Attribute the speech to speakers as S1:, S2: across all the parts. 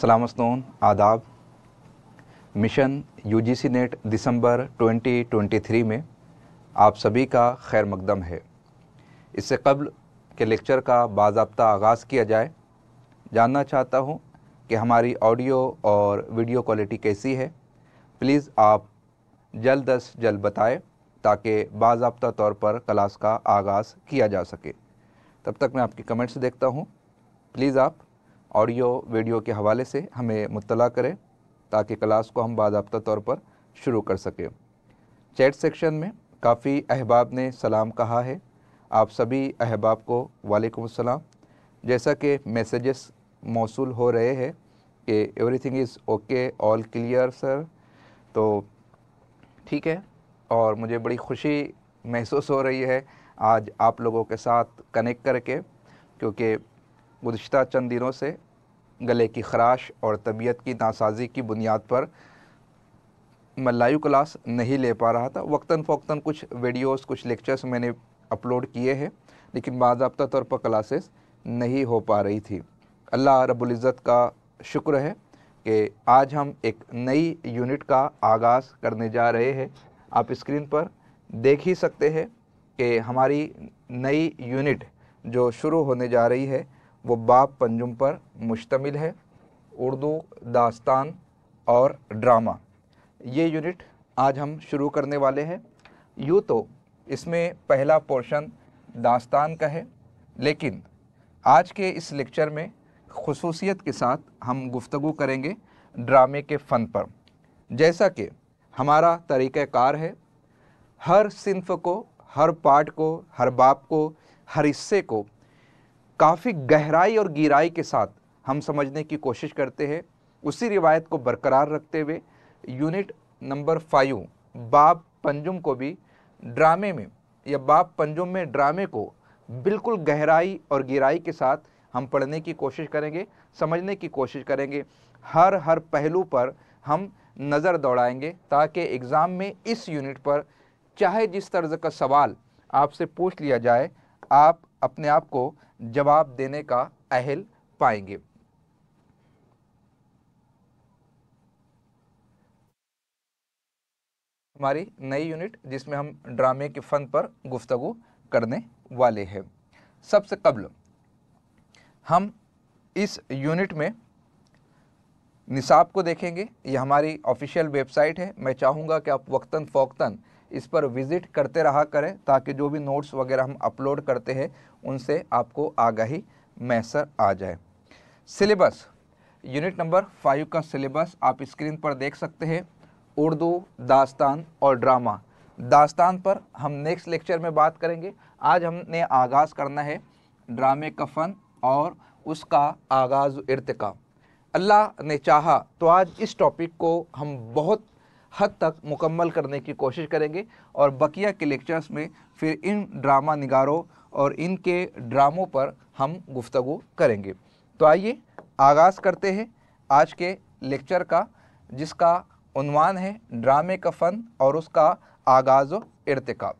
S1: सलाम स्नून आदाब mission UGC net दिसंबर 2023 में आप सभी का खैर मकदम है इससे कबल के लेक्चर का बाबा आगाज़ किया जाए जानना चाहता हूँ कि हमारी ऑडियो और वीडियो क्वालिटी कैसी है प्लीज़ आप जल्द अज जल्द बताएं ताकि बाबा तौर पर क्लास का आगाज़ किया जा सके तब तक मैं आपकी कमेंट्स देखता हूँ प्लीज़ आप ऑडियो वीडियो के हवाले से हमें मुतला करें ताकि क्लास को हम बाबा तौर पर शुरू कर सकें चैट सेक्शन में काफ़ी अहबाब ने सलाम कहा है आप सभी अहबाब को वालेकुम सलाम जैसा कि मैसेजेस मौसू हो रहे हैं कि everything is okay all clear sir तो ठीक है और मुझे बड़ी खुशी महसूस हो रही है आज आप लोगों के साथ कनेक्ट करके क्योंकि गुज्त चंद दिनों से गले की खराश और तबीयत की नासाजी की बुनियाद पर लाइव क्लास नहीं ले पा रहा था वक्ता फ़ोक्ता कुछ वीडियोस कुछ लेक्चर्स मैंने अपलोड किए हैं लेकिन बाबा तौर पर क्लासेस नहीं हो पा रही थी अल्लाह रबुल्ज़त का शुक्र है कि आज हम एक नई यूनिट का आगाज़ करने जा रहे हैं आप स्क्रीन पर देख ही सकते हैं कि हमारी नई यूनिट जो शुरू होने जा रही है वो बाप पंजुम पर मुश्तमिल है उर्दू दास्तान और ड्रामा ये यूनिट आज हम शुरू करने वाले हैं यूँ तो इसमें पहला पोर्शन दास्तान का है लेकिन आज के इस लेक्चर में खसूसियत के साथ हम गुफ्तु करेंगे ड्रामे के फ़न पर जैसा कि हमारा तरीक़ार है हर सिंफ को हर पार्ट को हर बाप को हर हिस्से को काफ़ी गहराई और गिराई के साथ हम समझने की कोशिश करते हैं उसी रिवायत को बरकरार रखते हुए यूनिट नंबर फाइव बाप पंजुम को भी ड्रामे में या बाप पंजुम में ड्रामे को बिल्कुल गहराई और गिराई के साथ हम पढ़ने की कोशिश करेंगे समझने की कोशिश करेंगे हर हर पहलू पर हम नज़र दौड़ाएंगे ताकि एग्ज़ाम में इस यूनिट पर चाहे जिस तर्ज का सवाल आपसे पूछ लिया जाए आप अपने आप को जवाब देने का अहल पाएंगे हमारी नई यूनिट जिसमें हम ड्रामे के फन पर गुफ्तगु करने वाले हैं सबसे कबल हम इस यूनिट में निसाब को देखेंगे ये हमारी ऑफिशियल वेबसाइट है मैं चाहूँगा कि आप वक्ता फोक्तन इस पर विज़िट करते रहा करें ताकि जो भी नोट्स वगैरह हम अपलोड करते हैं उनसे आपको आगाही मैसर आ जाए सिलेबस यूनिट नंबर फाइव का सिलेबस आप स्क्रीन पर देख सकते हैं उर्दू दास्तान और ड्रामा दास्तान पर हम नेक्स्ट लेक्चर में बात करेंगे आज हमने आगाज़ करना है ड्रामे का फ़न और उसका आगाज़ इरतका अल्लाह ने चाहा तो आज इस टॉपिक को हम बहुत हद तक मुकम्मल करने की कोशिश करेंगे और बकिया के लेक्चर्स में फिर इन ड्रामा निगारों और इनके ड्रामों पर हम गुफ्तु करेंगे तो आइए आगाज़ करते हैं आज के लेक्चर का जिसका उनवान है ड्रामे का फ़न और उसका आगाज़ व इरतका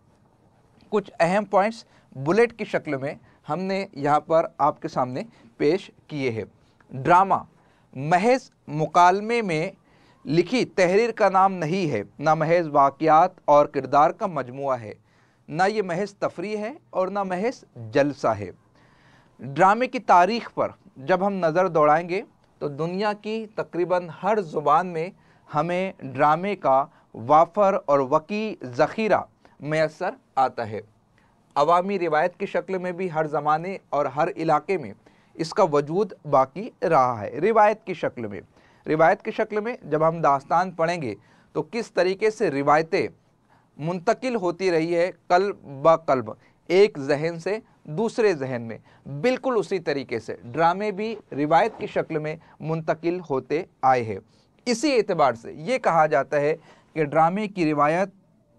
S1: कुछ अहम पॉइंट्स बुलेट की शक्ल में हमने यहाँ पर आपके सामने पेश किए हैं ड्रामा महज मुकालमे में लिखी तहरीर का नाम नहीं है ना महज वाक़ात और किरदार का मजमु है ना ये महज तफरी है और ना महज जलसा है ड्रामे की तारीख पर जब हम नज़र दौड़ाएंगे तो दुनिया की तकरीबन हर ज़ुबान में हमें ड्रामे का वाफर और वकी ज़ख़ीरा मैसर आता है अवामी रिवायत की शक्ल में भी हर ज़माने और हर इलाके में इसका वजूद बाकी रहा है रिवायत की शक्ल में रिवायत की शक्ल में जब हम दास्तान पढ़ेंगे तो किस तरीके से रिवायतें मुंतकिल होती रही है कल्ब ब कल्ब एक जहन से दूसरे जहन में बिल्कुल उसी तरीके से ड्रामे भी रिवायत की शक्ल में मुंतकिल होते आए हैं इसी एतबार से ये कहा जाता है कि ड्रामे की रिवायत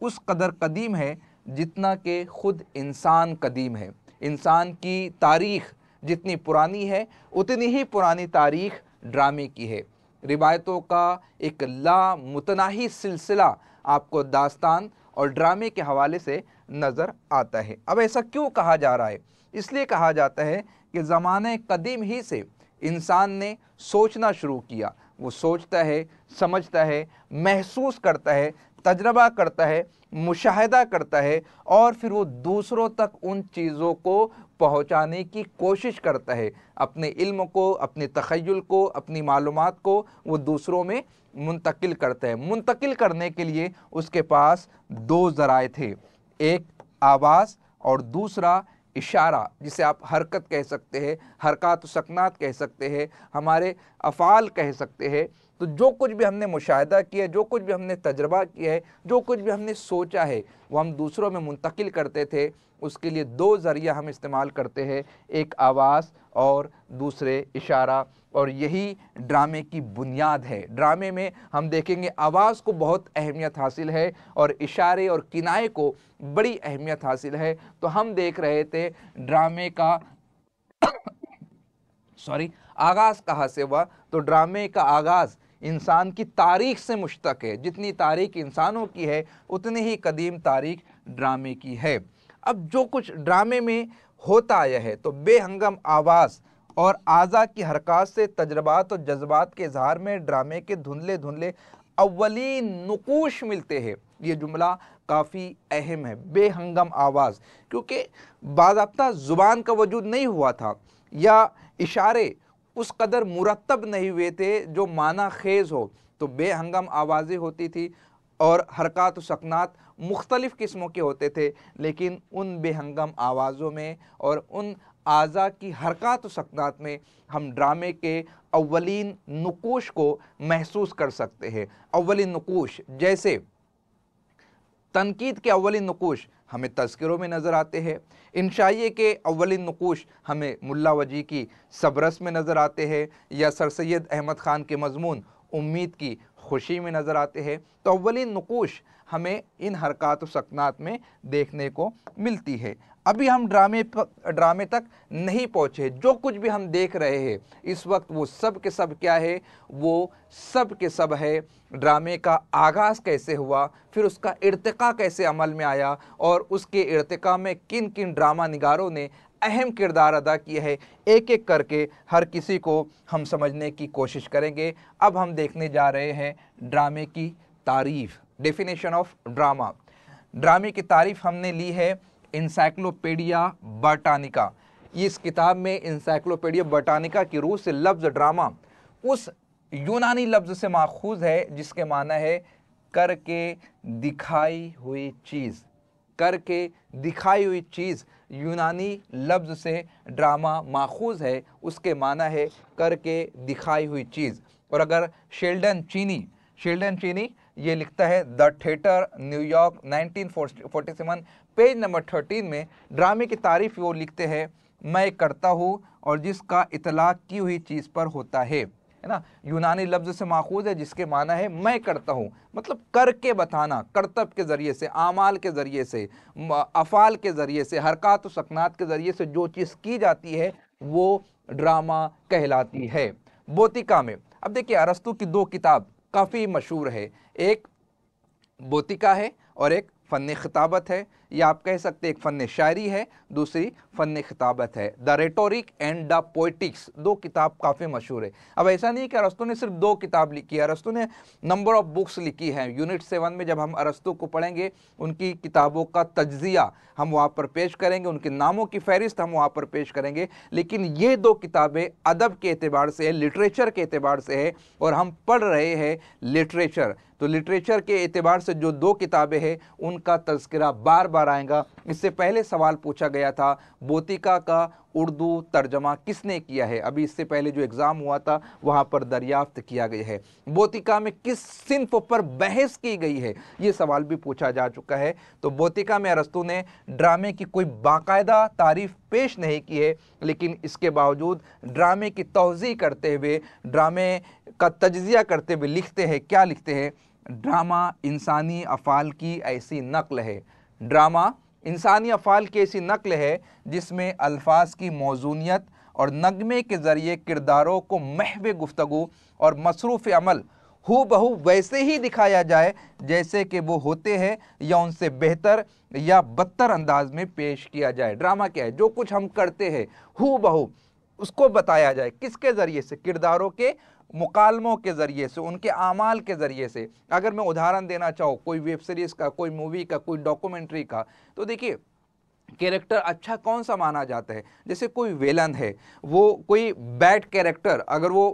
S1: उस कदर कदीम है जितना कि खुद इंसान कदीम है इंसान की तारीख जितनी पुरानी है उतनी ही पुरानी तारीख ड्रामे की है रिवायतों का एक लामतनाही सिलसिला आपको दास्तान और ड्रामे के हवाले से नज़र आता है अब ऐसा क्यों कहा जा रहा है इसलिए कहा जाता है कि ज़माने कदीम ही से इंसान ने सोचना शुरू किया वो सोचता है समझता है महसूस करता है तजर्बा करता है मुशाहिदा करता है और फिर वो दूसरों तक उन चीज़ों को पहुँचाने की कोशिश करता है अपने इल्म को अपने तखयल को अपनी मालूम को वो दूसरों में मुंतकिल करता है मुंतकिल करने के लिए उसके पास दो ज़राए थे एक आवाज़ और दूसरा इशारा जिसे आप हरकत कह सकते हैं हरकत सकनात कह सकते हैं हमारे अफ़ाल कह सकते हैं तो जो कुछ भी हमने मुशाहिदा किया जो कुछ भी हमने तजर्बा किया है जो कुछ भी हमने सोचा है वो हम दूसरों में मुंतकिल करते थे उसके लिए दो ज़रिया हम इस्तेमाल करते हैं एक आवाज़ और दूसरे इशारा और यही ड्रामे की बुनियाद है ड्रामे में हम देखेंगे आवाज़ को बहुत अहमियत हासिल है और इशारे और किनाए को बड़ी अहमियत हासिल है तो हम देख रहे थे ड्रामे का सॉरी आगाज़ कहाँ से हुआ तो ड्रामे का आगाज़ इंसान की तारीख से मुश्तक है जितनी तारीख इंसानों की है उतनी ही कदीम तारीख ड्रामे की है अब जो कुछ ड्रामे में होता आया है तो बेहंगम आवाज़ और आज़ा की हरकत से तजर्बात और जज्बात के इजहार में ड्रामे के धुंधले धुंधले अवली नकूश मिलते हैं ये जुमला काफ़ी अहम है बेहंगम आवाज़ क्योंकि बाबा ज़ुबान का वजूद नहीं हुआ था या इशारे उस कदर मुरतब नहीं हुए थे जो माना खेज हो तो बेहंगम आवाज़ें होती थी और हरकत सकनात मुख्तलिफ़ किस्मों के होते थे लेकिन उन बेहंगम आवाज़ों में और उन आज़ा की हरकत सकनात में हम ड्रामे के अवलिन नकोश को महसूस कर सकते हैं अवलिन नकोश जैसे तनकीद के अवलिन नकोश हमें तस्करों में नज़र आते हैं इनशाइये के अवलिन नकोश हमें मुला वजी की सबरस में नज़र आते हैं या सर सैद अहमद ख़ान के मजमून उम्मीद की खुशी में नज़र आते हैं तो अवलिन नकोश हमें इन हरकत सकनात में देखने को मिलती है अभी हम ड्रामे ड्रामे तक नहीं पहुँचे जो कुछ भी हम देख रहे हैं इस वक्त वो सब के सब क्या है वो सब के सब है ड्रामे का आगाज़ कैसे हुआ फिर उसका इरतका कैसे अमल में आया और उसके इरतका में किन किन ड्रामा निगारों ने अहम किरदार अदा किया है एक एक करके हर किसी को हम समझने की कोशिश करेंगे अब हम देखने जा रहे हैं ड्रामे की तारीफ़ डेफिनेशन ऑफ ड्रामा ड्रामे की तारीफ हमने ली है इंसाइक्लोपीडिया बटानिका इस किताब में इंसाइक्लोपीडिया बटानिका की रूह से लफ्ज़ ड्रामा उस यूनानी लफ्ज़ से माखूज है जिसके माना है करके दिखाई हुई चीज़ करके दिखाई हुई चीज़ यूनानी लफ्ज़ से ड्रामा माखूज है उसके माना है करके दिखाई हुई चीज़ और अगर शेल्डन चीनी शेल्डन चीनी ये लिखता है द थिएटर न्यूयॉर्क 1947 पेज नंबर 13 में ड्रामे की तारीफ वो लिखते हैं मैं करता हूँ और जिसका इतलाक़ की हुई चीज़ पर होता है है ना यूनानी लफ्ज़ से माखूज है जिसके माना है मैं करता हूँ मतलब करके बताना करतब के ज़रिए से आमाल के ज़रिए से अफ़ाल के ज़रिए से हरकत सकनात के ज़रिए से जो चीज़ की जाती है वो ड्रामा कहलाती है बोतिका में अब देखिए अरस्तु की दो किताब काफ़ी मशहूर है एक बोतिका है और एक फ़न खिताबत है या आप कह सकते एक फ़न शायरी है दूसरी फ़न खिताबत है the rhetoric and the poetics दो किताब काफ़ी मशहूर है अब ऐसा नहीं कि अरस्तु ने सिर्फ दो किताब लिखी है अरस्तु ने नंबर ऑफ़ बुक्स लिखी हैं यूनिट सेवन में जब हम अरस्तु को पढ़ेंगे उनकी किताबों का तजिया हम वहाँ पर पेश करेंगे उनके नामों की फहरिस्त हम वहाँ पर पेश करेंगे लेकिन ये दो किताबें अदब के अतबार से है लिटरेचर के अतबार से है और हम पढ़ रहे हैं लिटरेचर तो लिटरेचर के अतबार से जो दो किताबें हैं उनका तस्करा बार बार बार आएगा इससे पहले सवाल पूछा गया था बोतिका का उर्दू तर्जमा किसने किया है अभी इससे पहले जो एग्ज़ाम हुआ था वहाँ पर दरियाफ्त किया गया है बोतिका में किस सिंफ पर बहस की गई है ये सवाल भी पूछा जा चुका है तो बोतिका में अरस्तु ने ड्रामे की कोई बाकायदा तारीफ पेश नहीं की है लेकिन इसके बावजूद ड्रामे की तोज़ी करते हुए ड्रामे का तजिया करते हुए लिखते हैं क्या लिखते हैं ड्रामा इंसानी अफ़ाल की ऐसी नकल है ड्रामा इंसानी अफ़ाल की ऐसी नकल है जिसमें अल्फाज की मौजूनीत और नगमे के ज़रिए किरदारों को महव गुफ्तु और मसरूफ़ अमल हो बहू वैसे ही दिखाया जाए जैसे कि वो होते हैं या उनसे बेहतर या बदतर अंदाज में पेश किया जाए ड्रामा क्या है जो कुछ हम करते हैं हो बहू उसको बताया जाए किसके ज़रिए से किरदारों के मुकालमों के ज़रिए से उनके अमाल के ज़रिए से अगर मैं उदाहरण देना चाहूँ कोई वेब सीरीज़ का कोई मूवी का कोई डॉक्यूमेंट्री का तो देखिए कैरेक्टर अच्छा कौन सा माना जाता है जैसे कोई वेलन है वो कोई बैड कैरेक्टर अगर वो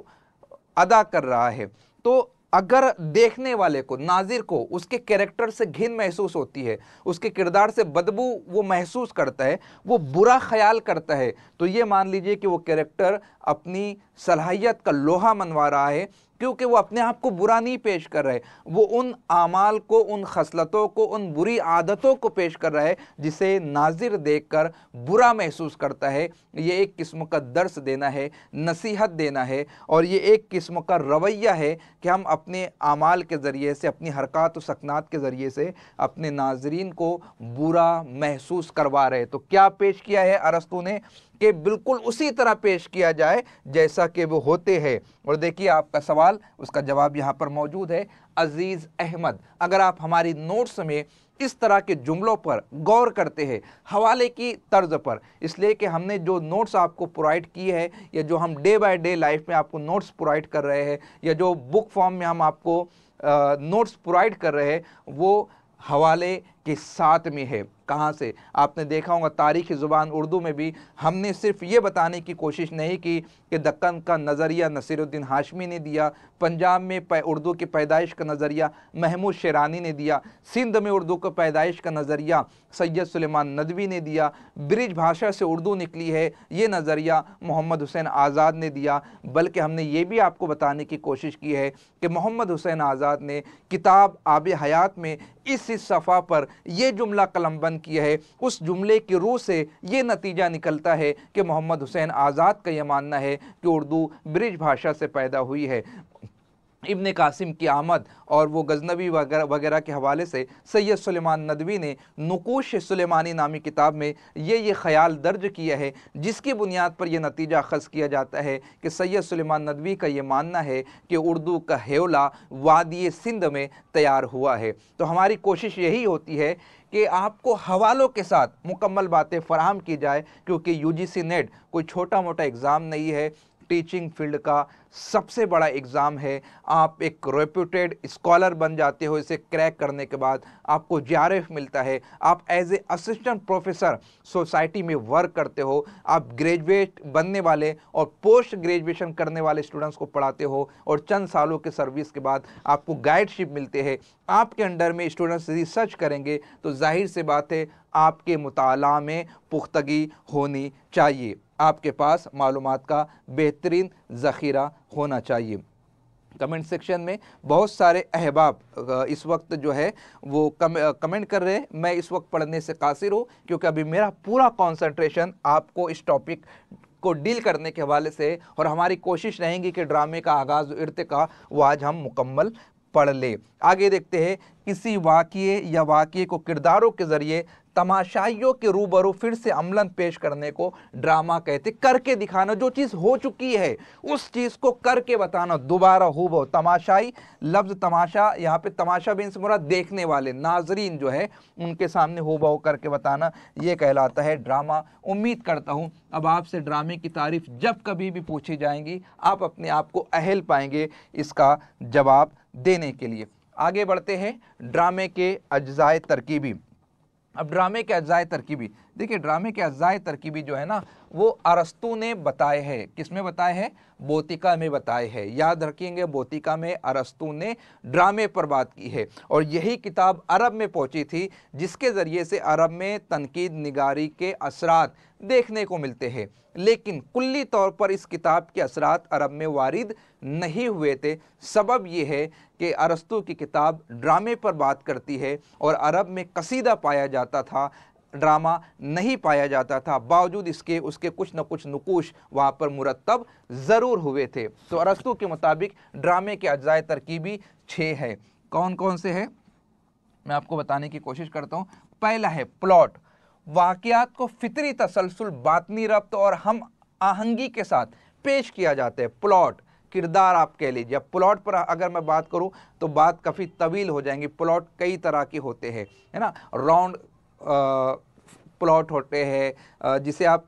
S1: अदा कर रहा है तो अगर देखने वाले को नाजिर को उसके कैरेक्टर से घिन महसूस होती है उसके किरदार से बदबू वो महसूस करता है वो बुरा ख्याल करता है तो ये मान लीजिए कि वो कैरेक्टर अपनी सलाहियत का लोहा मनवा रहा है क्योंकि वो अपने आप को बुरा नहीं पेश कर रहे वो उन आमाल को उन खसलतों को उन बुरी आदतों को पेश कर रहा है जिसे नाजिर देखकर बुरा महसूस करता है ये एक किस्म का दर्स देना है नसीहत देना है और ये एक किस्म का रवैया है कि हम अपने आमाल के ज़रिए से अपनी हरकत व सकनात के ज़रिए से अपने नाजरीन को बुरा महसूस करवा रहे तो क्या पेश किया है अरस्तू ने कि बिल्कुल उसी तरह पेश किया जाए जैसा कि वो होते हैं और देखिए आपका सवाल उसका जवाब यहाँ पर मौजूद है अज़ीज़ अहमद अगर आप हमारी नोट्स में इस तरह के जुमलों पर गौर करते हैं हवाले की तर्ज पर इसलिए कि हमने जो नोट्स आपको प्रोवाइड किए हैं या जो हम डे बाय डे लाइफ में आपको नोट्स प्रोवाइड कर रहे हैं या जो बुक फॉर्म में हम आपको नोट्स प्रोवाइड कर रहे हैं वो हवाले के साथ में है कहाँ से आपने देखा होगा तारीख़ ज़ुबान उर्दू में भी हमने सिर्फ ये बताने की कोशिश नहीं की कि दक्कन का नज़रिया नसीरुद्दीन हाशमी ने दिया पंजाब में उर्दू की पैदाइश का नज़रिया महमूद शेरानी ने दिया सिंध में उर्दू का पैदाइश का नज़रिया सैयद सुलेमान नदवी ने दिया ब्रिज भाषा से उर्दू निकली है ये नज़रिया मोहम्मद हुसैन आज़ाद ने दिया बल्कि हमने ये भी आपको बताने की कोशिश की है कि मोहम्मद हुसैन आज़ाद ने किताब आब हयात में इस इस सफ़ा पर यह जुमला कलमबंद किया है उस जुमले की रूह से ये नतीजा निकलता है कि मोहम्मद हुसैन आज़ाद का यह मानना है कि उर्दू ब्रिज भाषा से पैदा हुई है इबन कासिम की आमद और वो गजनबी वगैरह वगैरह के हवाले से सैयद सुलेमान नदवी ने नकोश सुलेमानी नामी किताब में ये ये ख्याल दर्ज किया है जिसकी बुनियाद पर यह नतीजा अखज़ किया जाता है कि सैयद सुलेमान नदवी का ये मानना है कि उर्दू का हेवला वादी सिंध में तैयार हुआ है तो हमारी कोशिश यही होती है कि आपको हवालों के साथ मुकम्मल बातें फराहम की जाए क्योंकि यू सी नेट कोई छोटा मोटा एग्ज़ाम नहीं है टीचिंग फील्ड का सबसे बड़ा एग्ज़ाम है आप एक रेप्यूटेड स्कॉलर बन जाते हो इसे क्रैक करने के बाद आपको जे मिलता है आप as a assistant professor society में वर्क करते हो आप ग्रेजुएट बनने वाले और पोस्ट ग्रेजुएशन करने वाले स्टूडेंट्स को पढ़ाते हो और चंद सालों के सर्विस के बाद आपको गाइडशिप मिलते हैं आपके अंडर में स्टूडेंट्स रिसर्च करेंगे तो जाहिर सी बात है आपके मुताला में पुख्तगी होनी चाहिए आपके पास मालूम का बेहतरीन ज़ख़ीरा होना चाहिए कमेंट सेक्शन में बहुत सारे अहबाब इस वक्त जो है वो कम, कमेंट कर रहे हैं मैं इस वक्त पढ़ने से कासिर हूँ क्योंकि अभी मेरा पूरा कंसंट्रेशन आपको इस टॉपिक को डील करने के हवाले से और हमारी कोशिश रहेगी कि ड्रामे का आगाज़ इरतका वो आज हम मुकम्मल पढ़ लें आगे देखते हैं किसी वाक्य या वाक़े को किरदारों के ज़रिए तमाशाइयों के रूबरू फिर से अमलन पेश करने को ड्रामा कहते करके दिखाना जो चीज़ हो चुकी है उस चीज़ को करके बताना दोबारा हो बहु तमाशाई लफ्ज़ तमाशा यहाँ पे तमाशा भी इनसे देखने वाले नाजरीन जो है उनके सामने हो बहु करके बताना ये कहलाता है ड्रामा उम्मीद करता हूँ अब आपसे ड्रामे की तारीफ जब कभी भी पूछी जाएंगी आप अपने आप को अहल पाएंगे इसका जवाब देने के लिए आगे बढ़ते हैं ड्रामे के अज्जाए तरकीबी अब ड्रामे के अज्जाए तरकीबी देखिए ड्रामे के अज्जाए तरकीबी जो है ना वो अरस्तु ने बताए हैं किस में बताए हैं बोतिका में बताए हैं याद रखेंगे बोतिका में अरस्तु ने ड्रामे पर बात की है और यही किताब अरब में पहुंची थी जिसके ज़रिए से अरब में तनकीद निगारी के असरात देखने को मिलते हैं लेकिन कुल्ली तौर पर इस किताब के असरात अरब में वारिद नहीं हुए थे सबब यह है कि अरस्तु की किताब ड्रामे पर बात करती है और अरब में कसीदा पाया जाता था ड्रामा नहीं पाया जाता था बावजूद इसके उसके कुछ न कुछ नकुश वहाँ पर मुरतब ज़रूर हुए थे तो अरस्तु के मुताबिक ड्रामे के अजाय तरकीबी छः है कौन कौन से है मैं आपको बताने की कोशिश करता हूँ पहला है प्लॉट वाक़ात को फितरी तसलसल बातनी रब्त और हम आहंगी के साथ पेश किया जाता है प्लॉट किरदार आप कह लीजिए अब प्लॉट पर अगर मैं बात करूं तो बात काफ़ी तवील हो जाएंगी प्लॉट कई तरह के होते हैं है ना राउंड प्लॉट होते हैं जिसे आप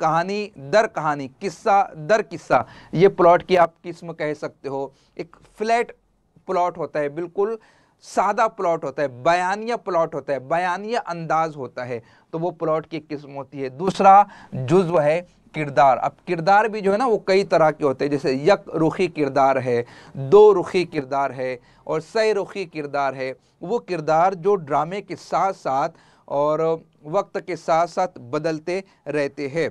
S1: कहानी दर कहानी किस्सा दर किस्सा ये प्लॉट की आप किस्म कह सकते हो एक फ्लैट प्लॉट होता है बिल्कुल सादा प्लॉट होता है बयानिया प्लॉट होता है बयानिया अंदाज होता है तो वो प्लॉट की किस्म होती है दूसरा जुज्व है किरदार अब किरदार भी जो है ना वो कई तरह के होते हैं जैसे यक रुखी किरदार है दो रुखी किरदार है और सै रुखी किरदार है वो किरदार जो ड्रामे के साथ साथ और वक्त के साथ साथ बदलते रहते हैं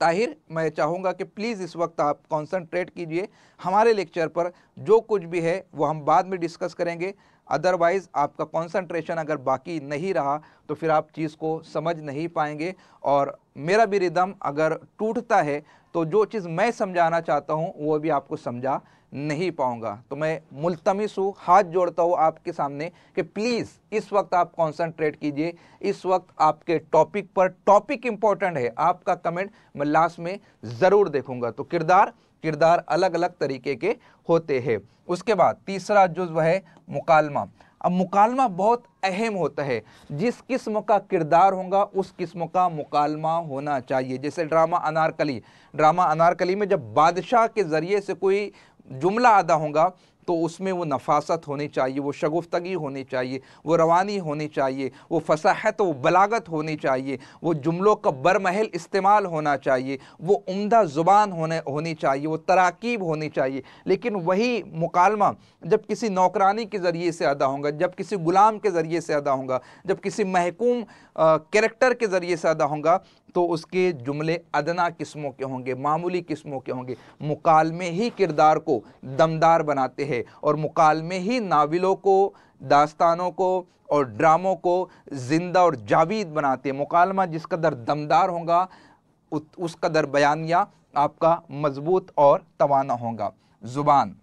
S1: ताहिर मैं चाहूँगा कि प्लीज़ इस वक्त आप कंसंट्रेट कीजिए हमारे लेक्चर पर जो कुछ भी है वो हम बाद में डिस्कस करेंगे अदरवाइज़ आपका कंसंट्रेशन अगर बाकी नहीं रहा तो फिर आप चीज़ को समझ नहीं पाएंगे और मेरा भी रिदम अगर टूटता है तो जो चीज़ मैं समझाना चाहता हूँ वो भी आपको समझा नहीं पाऊँगा तो मैं मुलतमिस हूँ हाथ जोड़ता हूँ आपके सामने कि प्लीज़ इस वक्त आप कंसंट्रेट कीजिए इस वक्त आपके टॉपिक पर टॉपिक इम्पॉर्टेंट है आपका कमेंट मैं लास्ट में ज़रूर देखूँगा तो किरदार किरदार अलग अलग तरीके के होते हैं उसके बाद तीसरा जुज्व है मुकालमा अब मुकालमा बहुत अहम होता है जिस किस्म का किरदार होगा उस किस्म का मुकालमा होना चाहिए जैसे ड्रामा अनारकली ड्रामा अनारकली में जब बादशाह के ज़रिए से कोई जुमला अदा होगा तो उसमें वो नफासत होनी चाहिए वो शगुफ्तगी होनी चाहिए वो रवानी होनी चाहिए वो फसाहत तो व बलागत होनी चाहिए वो जुमलों का बरमहल इस्तेमाल होना चाहिए वो उम्दा ज़ुबान होने होनी चाहिए वो तराकीब होनी चाहिए लेकिन वही मुकालमा जब किसी नौकरानी के ज़रिए से अदा होगा जब किसी ग़ुलाम के ज़रिए से अदा होगा जब किसी महकूम करेक्टर के ज़रिए से अदा होगा तो उसके जुमले अदना किस्मों के होंगे मामूली किस्मों के होंगे मुकालमे ही किरदार को दमदार बनाते हैं और मुकालमे ही नावलों को दास्तानों को और ड्रामों को ज़िंदा और जावीद बनाते हैं मुकालमा जिस कदर दमदार होगा उस कदर बयानिया आपका मजबूत और तवाना होगा ज़ुबान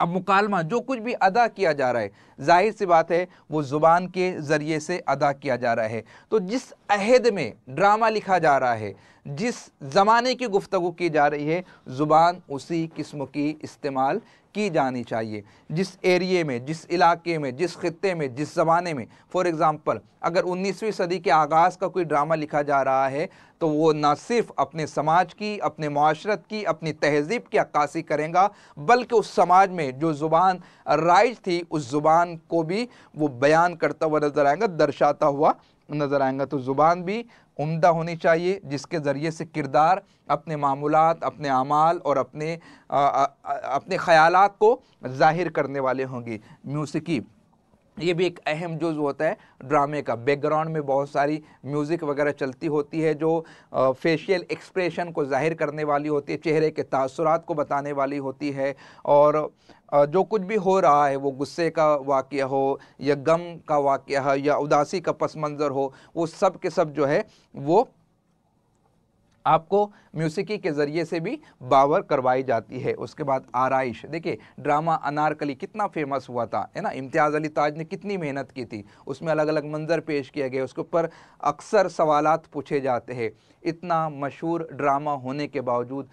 S1: अब मुकालमा जो कुछ भी अदा किया जा रहा है जाहिर सी बात है वो ज़ुबान के ज़रिए से अदा किया जा रहा है तो जिस अहद में ड्रामा लिखा जा रहा है जिस ज़माने की गुफ्तु की जा रही है ज़ुबान उसी किस्म की इस्तेमाल की जानी चाहिए जिस एरिए में जिस इलाके में जिस खत्े में जिस ज़माने में फॉर एग्ज़ाम्पल अगर 19वीं सदी के आगाज़ का कोई ड्रामा लिखा जा रहा है तो वो ना सिर्फ अपने समाज की अपने माशरत की अपनी तहजीब की अक्सी करेगा बल्कि उस समाज में जो ज़ुबान राइज थी उस ज़ुबान को भी वो बयान करता हुआ नज़र आएगा दर्शाता हुआ नज़र आएगा तो ज़ुबान भी उमदा होनी चाहिए जिसके ज़रिए से किरदार अपने मामूलत अपने अमाल और अपने आ, आ, आ, अपने ख्याल को ज़ाहिर करने वाले होंगे म्यूसिकी ये भी एक अहम जो होता है ड्रामे का बैकग्राउंड में बहुत सारी म्यूज़िक वगैरह चलती होती है जो फेशियल एक्सप्रेशन को जाहिर करने वाली होती है चेहरे के तासरात को बताने वाली होती है और जो कुछ भी हो रहा है वो गुस्से का वाक्य हो या गम का वाक्य हो या उदासी का पस मंज़र हो वो सब के सब जो है वो आपको म्यूसिकी के ज़रिए से भी बावर करवाई जाती है उसके बाद आरइश देखिए ड्रामा अनारकली कितना फेमस हुआ था है ना इम्तियाज़ अली ताज ने कितनी मेहनत की थी उसमें अलग अलग मंजर पेश किया गया उसके ऊपर अक्सर सवाल पूछे जाते हैं इतना मशहूर ड्रामा होने के बावजूद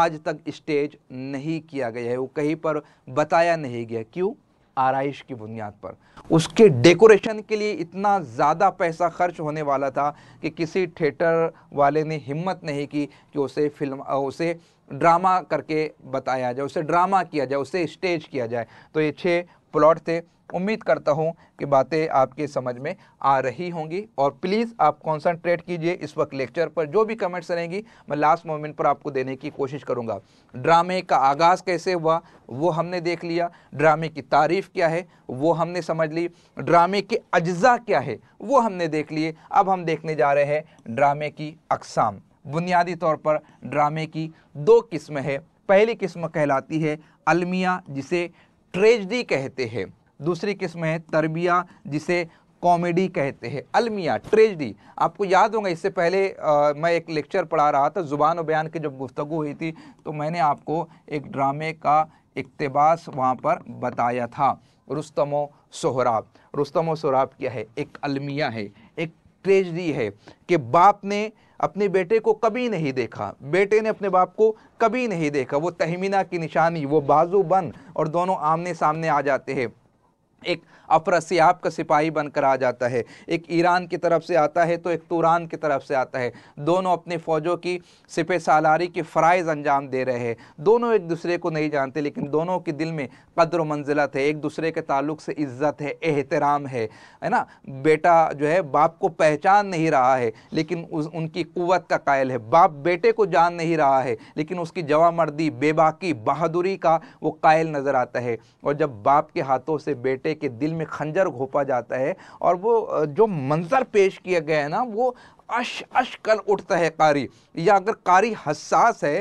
S1: आज तक स्टेज नहीं किया गया है वो कहीं पर बताया नहीं गया क्यों आरइश की बुनियाद पर उसके डेकोरेशन के लिए इतना ज़्यादा पैसा खर्च होने वाला था कि किसी थिएटर वाले ने हिम्मत नहीं की कि उसे फिल्म उसे ड्रामा करके बताया जाए उसे ड्रामा किया जाए उसे स्टेज किया जाए तो ये छः प्लॉट थे उम्मीद करता हूँ कि बातें आपके समझ में आ रही होंगी और प्लीज़ आप कॉन्सनट्रेट कीजिए इस वक्त लेक्चर पर जो भी कमेंट्स रहेंगी मैं लास्ट मोमेंट पर आपको देने की कोशिश करूँगा ड्रामे का आगाज़ कैसे हुआ वो हमने देख लिया ड्रामे की तारीफ़ क्या है वो हमने समझ ली ड्रामे के अज्जा क्या है वो हमने देख लिए अब हम देखने जा रहे हैं ड्रामे की अकसाम बुनियादी तौर पर ड्रामे की दो किस्म है पहली किस्म कहलाती है अलमिया जिसे ट्रेजडी कहते हैं दूसरी किस्म है तरबिया जिसे कॉमेडी कहते हैं अलमिया ट्रेजडी आपको याद होगा इससे पहले आ, मैं एक लेक्चर पढ़ा रहा था ज़ुबान बयान की जब गुफ्तु हुई थी तो मैंने आपको एक ड्रामे का इकतबास वहाँ पर बताया था रुस्तमो सोहराब रुस्तमो सोहराब क्या है एक अलमिया है ट्रेजडी दी है कि बाप ने अपने बेटे को कभी नहीं देखा बेटे ने अपने बाप को कभी नहीं देखा वो तहमीना की निशानी वो बाजू बंद और दोनों आमने सामने आ जाते हैं एक अफरसियाब का सिपाही बनकर आ जाता है एक ईरान की तरफ से आता है तो एक तुरान की तरफ से आता है दोनों अपनी फ़ौजों की सिप सालारी के फ़रज़ अंजाम दे रहे हैं दोनों एक दूसरे को नहीं जानते लेकिन दोनों के दिल में कदर मंजिलत है एक दूसरे के ताल्लुक से इज़्ज़त है एहतराम है है ना बेटा जो है बाप को पहचान नहीं रहा है लेकिन उस उनकी क़वत का कायल है बाप बेटे को जान नहीं रहा है लेकिन उसकी जवामर्दी बेबाकी बहादुरी का वो कायल नज़र आता है और जब बाप के हाथों से बेटे के दिल में खंजर घोपा जाता है और वो जो मंज़र पेश किया गया है ना वो अश अश कर उठता है कारी या अगर कारी हसास है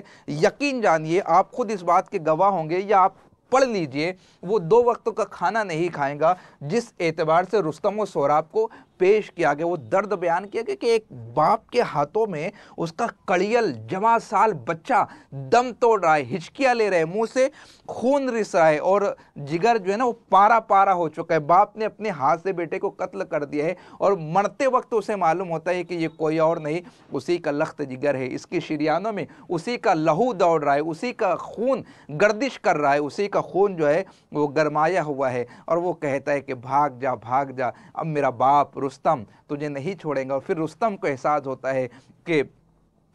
S1: यकीन जानिए आप खुद इस बात के गवाह होंगे या आप पढ़ लीजिए वो दो वक्तों का खाना नहीं खाएगा जिस एतबार से रुस्तम व सौराब को पेश किया गया वो दर्द बयान किया गया कि एक बाप के हाथों में उसका कड़ियल जमा साल बच्चा दम तोड़ रहा है हिचकिया ले रहे मुंह से खून रिस रहा है और जिगर जो है ना वो पारा पारा हो चुका है बाप ने अपने हाथ से बेटे को कत्ल कर दिया है और मरते वक्त उसे मालूम होता है कि ये कोई और नहीं उसी का लख्त जिगर है इसकी शिरियानों में उसी का लहू दौड़ रहा है उसी का खून गर्दिश कर रहा है उसी का खून जो है वो गरमाया हुआ है और वो कहता है कि भाग जा भाग जा अब मेरा बाप रुस्तम तुझे नहीं छोड़ेंगे और फिर रुस्तम को एहसास होता है कि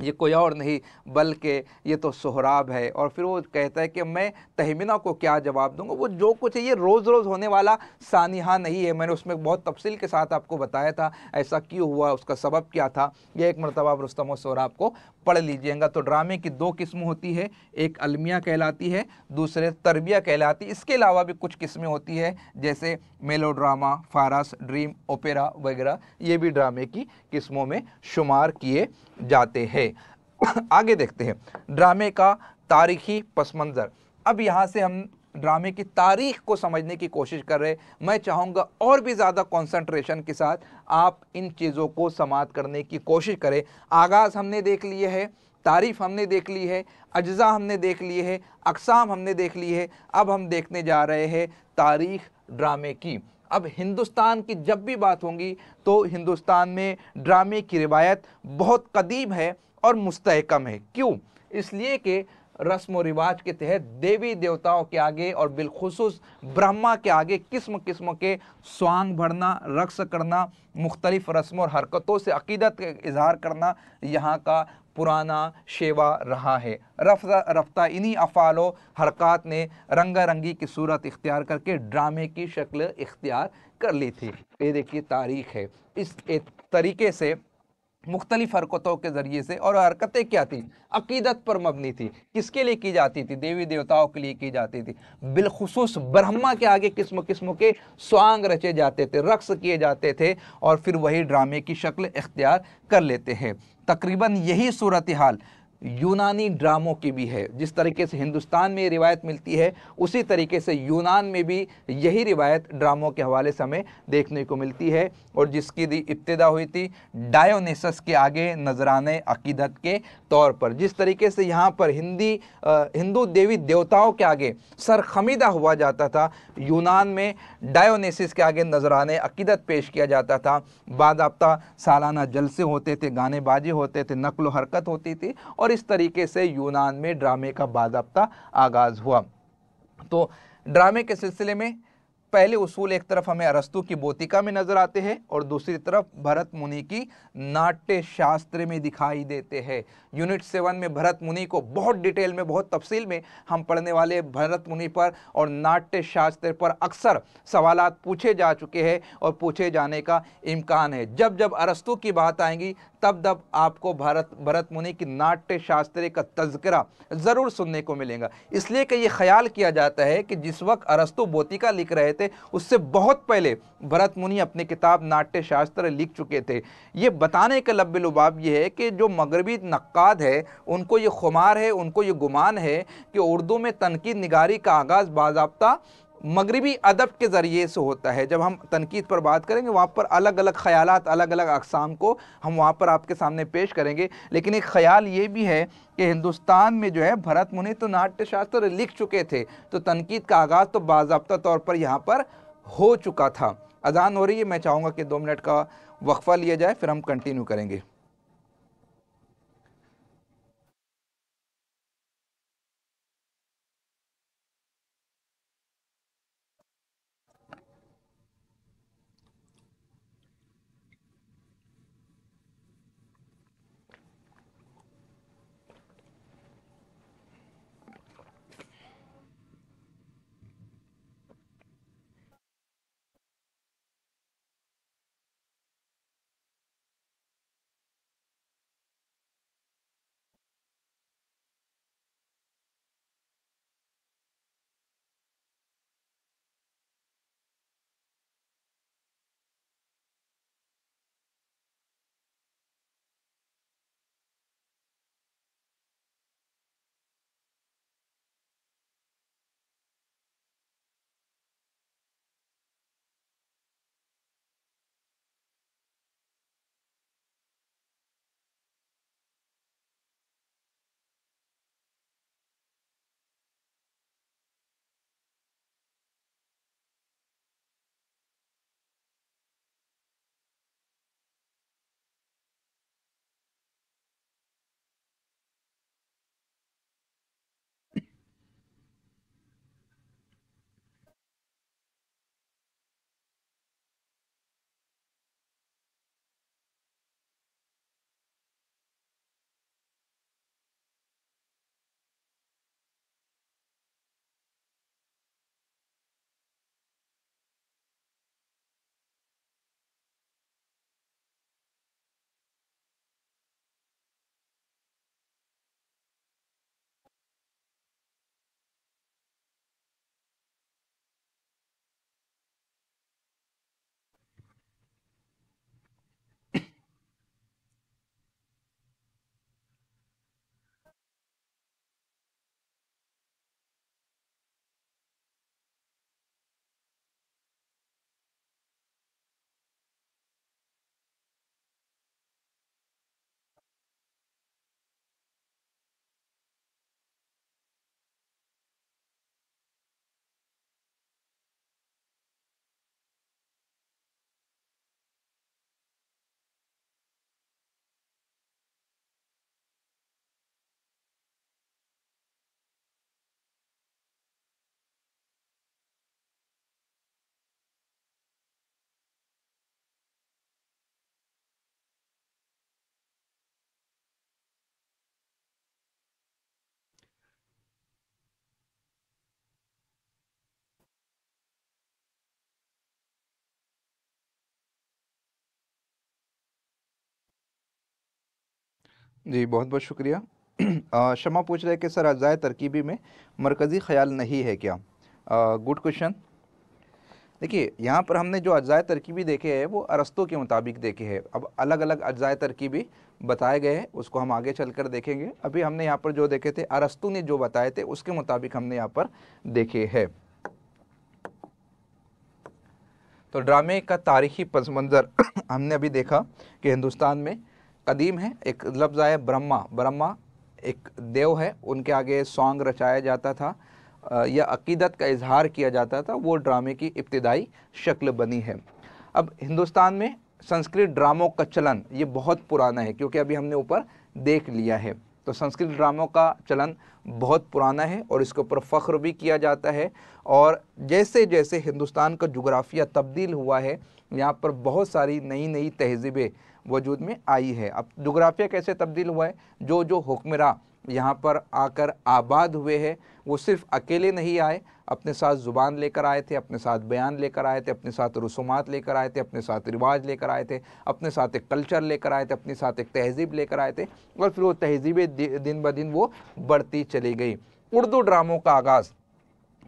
S1: ये कोई और नहीं बल्कि ये तो सोहराब है और फिर वो कहता है कि मैं तहमिना को क्या जवाब दूंगा वो जो कुछ है ये रोज़ रोज़ होने वाला सानिहा नहीं है मैंने उसमें बहुत तफसील के साथ आपको बताया था ऐसा क्यों हुआ उसका सबब क्या था ये एक मरतबा आप व सोहराब को पढ़ लीजिएगा तो ड्रामे की दो किस्म होती है एक अलमिया कहलाती है दूसरे तरबिया कहलाती इसके अलावा भी कुछ किस्में होती है जैसे मेलोड्रामा फारस ड्रीम ओपेरा वगैरह ये भी ड्रामे की किस्मों में शुमार किए जाते हैं आगे देखते हैं ड्रामे का तारीखी पस मंज़र अब यहाँ से हम ड्रामे की तारीख को समझने की कोशिश कर रहे मैं चाहूँगा और भी ज़्यादा कंसंट्रेशन के साथ आप इन चीज़ों को समाप्त करने की कोशिश करें आगाज़ हमने देख लिए है तारीफ़ हमने देख ली है अज्जा हमने देख लिए है अकसाम हमने देख ली है अब हम देखने जा रहे हैं तारीख ड्रामे की अब हिंदुस्तान की जब भी बात होगी तो हिंदुस्तान में ड्रामे की रिवायत बहुत कदीम है और मुस्तकम है क्यों इसलिए कि रस्म व रिवाज के तहत देवी देवताओं के आगे और बिलखसूस ब्रह्मा के आगे किस्म किस्म के स्वांग भरना रक्स करना मुख्तलिफ रस्म और हरकतों से अकीदत का इजहार करना यहाँ का पुराना शेवा रहा है रफ्ता रफ्ता इन्हीं अफ़ालों हरकत ने रंगा रंगी की सूरत इख्तियार करके ड्रामे की शक्ल इख्तियार कर ली थी ये देखिए तारीख है इस तरीके से मुख्तलिफ हरकतों के ज़रिए से और हरकतें क्या थी अकीदत पर मबनी थी किसके लिए की जाती थी देवी देवताओं के लिए की जाती थी बिलखसूस ब्रह्मा के आगे किस्म किस्म के स्वांग रचे जाते थे रक्स किए जाते थे और फिर वही ड्रामे की शक्ल इख्तियार कर लेते हैं तकरीबन यही सूरत हाल यूनानी ड्रामों की भी है जिस तरीके से हिंदुस्तान में रिवायत मिलती है उसी तरीके से यूनान में भी यही रिवायत ड्रामों के हवाले से हमें देखने को मिलती है और जिसकी इब्तदा हुई थी डायोनेसस के आगे नजराने अकीदत के तौर पर जिस तरीके से यहाँ पर हिंदी हिंदू देवी देवताओं के आगे सर ख़मीदा हुआ जाता था यूनान में डायोनेसिस के आगे नजराने अकीदत पेश किया जाता था बाबा सालाना जलसे होते थे गाने बाजे होते थे नकलो हरकत होती थी और इस तरीके से यूनान में ड्रामे का बाबा आगाज़ हुआ तो ड्रामे के सिलसिले में पहले उसूल एक तरफ हमें अरस्तु की बोतिका में नजर आते हैं और दूसरी तरफ भरत मुनि की नाट्य शास्त्र में दिखाई देते हैं यूनिट सेवन में भरत मुनि को बहुत डिटेल में बहुत तफसील में हम पढ़ने वाले भरत मुनि पर और नाट्य शास्त्र पर अक्सर सवाल पूछे जा चुके हैं और पूछे जाने का इम्कान है जब जब अरस्तु की बात आएंगी तब तब आपको भारत भरत मुनि की नाट्य शास्त्र का तस्करा ज़रूर सुनने को मिलेगा इसलिए कि ये ख्याल किया जाता है कि जिस वक्त अरस्तु बोतिका लिख रहे थे उससे बहुत पहले भरत मुनि अपनी किताब नाट्य शास्त्र लिख चुके थे ये बताने का लब्ब लुबाब ये है कि जो मगरबी नक्काद है उनको ये खुमार है उनको ये गुमान है कि उर्दू में तनकीद निगारी का आगाज़ बाबा मगरबी अदब के ज़रिए से होता है जब हम तनकीद पर बात करेंगे वहाँ पर अलग अलग ख्याल अलग अलग अकसाम को हम वहाँ पर आपके सामने पेश करेंगे लेकिन एक ख्याल ये भी है कि हिंदुस्तान में जो है भरत मुनि तो नाट्यशास्त्र लिख चुके थे तो तनकीद का आगाज़ तो बाबा तौर पर यहाँ पर हो चुका था अजान हो रही है मैं चाहूँगा कि दो मिनट का वक्फ़ा लिया जाए फिर हम कंटिन्यू करेंगे जी बहुत बहुत शुक्रिया शमा पूछ रहे कि सर अजाय तरकीबी में मरकज़ी ख्याल नहीं है क्या गुड क्वेश्चन देखिए यहाँ पर हमने जो अजाय तरकीबी देखे हैं वो अरस्तों के मुताबिक देखे हैं अब अलग अलग अजाय तरकीबी बताए गए हैं उसको हम आगे चल कर देखेंगे अभी हमने यहाँ पर जो देखे थे अरस्तु ने जो बताए थे उसके मुताबिक हमने यहाँ पर देखे है तो ड्रामे का तारीखी पस मंज़र हमने अभी देखा कि हिंदुस्तान में कदीम है एक लफ्ज़ आया ब्रह्मा ब्रह्मा एक देव है उनके आगे सॉन्ग रचाया जाता था या अकीदत का इजहार किया जाता था वो ड्रामे की इब्तदाई शक्ल बनी है अब हिंदुस्तान में संस्कृत ड्रामों का चलन ये बहुत पुराना है क्योंकि अभी हमने ऊपर देख लिया है तो संस्कृत ड्रामों का चलन बहुत पुराना है और इसके ऊपर फ़ख्र भी किया जाता है और जैसे जैसे हिंदुस्तान का जुग्राफिया तब्दील हुआ है यहाँ पर बहुत सारी नई नई तहजीबें वजूद में आई है अब जोग्राफिया कैसे तब्दील हुआ है जो जो हुक्मरा यहाँ पर आकर आबाद हुए हैं वो सिर्फ अकेले नहीं आए अपने साथ ज़ुबान लेकर आए थे अपने साथ बयान लेकर आए थे अपने साथ रसूमात लेकर आए थे अपने साथ रिवाज लेकर आए थे अपने साथ एक कल्चर लेकर आए थे अपने साथ एक तहजीब लेकर आए थे और फिर वो तहजीबें दिन ब दिन वो बढ़ती चली गई उर्दू ड्रामों का आगाज़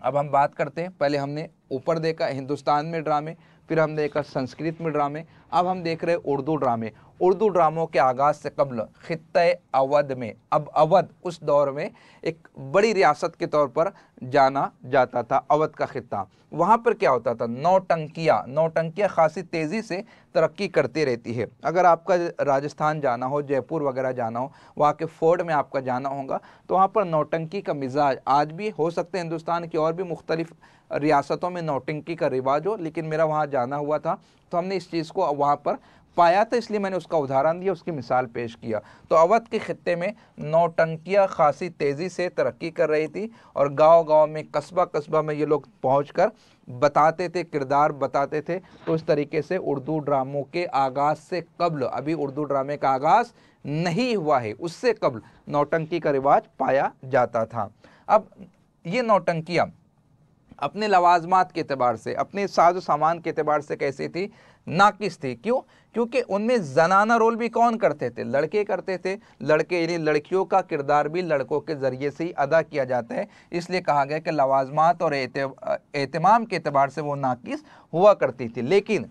S1: अब हम बात करते हैं पहले हमने ऊपर देखा हिंदुस्तान में ड्रामे फिर हम देखा संस्कृत में ड्रामे अब हम देख रहे उर्दू ड्रामे उर्दू ड्रामों के आगाज़ से कबल ख़त्े अवध में अब अवध उस दौर में एक बड़ी रियासत के तौर पर जाना जाता था अवध का ख़त्ता वहाँ पर क्या होता था नौ टंकियाँ खासी तेज़ी से तरक्की करती रहती है अगर आपका राजस्थान जाना हो जयपुर वगैरह जाना हो वहाँ के फोर्ड में आपका जाना होगा तो वहाँ पर नौटंकी का मिजाज आज भी हो सकते हैं हिंदुस्तान की और भी मुख्तलिफ़ रियासतों में नोटिंकी का रिवाज हो लेकिन मेरा वहाँ जाना हुआ था तो हमने इस चीज़ को वहाँ पर पाया था इसलिए मैंने उसका उदाहरण दिया उसकी मिसाल पेश किया तो अवध के खत्े में नौटंकियाँ खासी तेज़ी से तरक्की कर रही थी और गांव-गांव में कस्बा कस्बा में ये लोग पहुंचकर बताते थे किरदार बताते थे तो इस तरीके से उर्दू ड्रामों के आगाज़ से कबल अभी उर्दू ड्रामे का आगाज़ नहीं हुआ है उससे कबल नौटंकी का रिवाज पाया जाता था अब ये नौटंकियाँ अपने लवाजमात के अतबार से अपने साजो सामान के अतबार से कैसी थी नाकिस थी क्यों क्योंकि उनमें जनाना रोल भी कौन करते थे लड़के करते थे लड़के यानी लड़कियों का किरदार भी लड़कों के ज़रिए से ही अदा किया जाता है इसलिए कहा गया कि लवाजमात और एहतमाम के अतबार से वो नाकिस हुआ करती थी लेकिन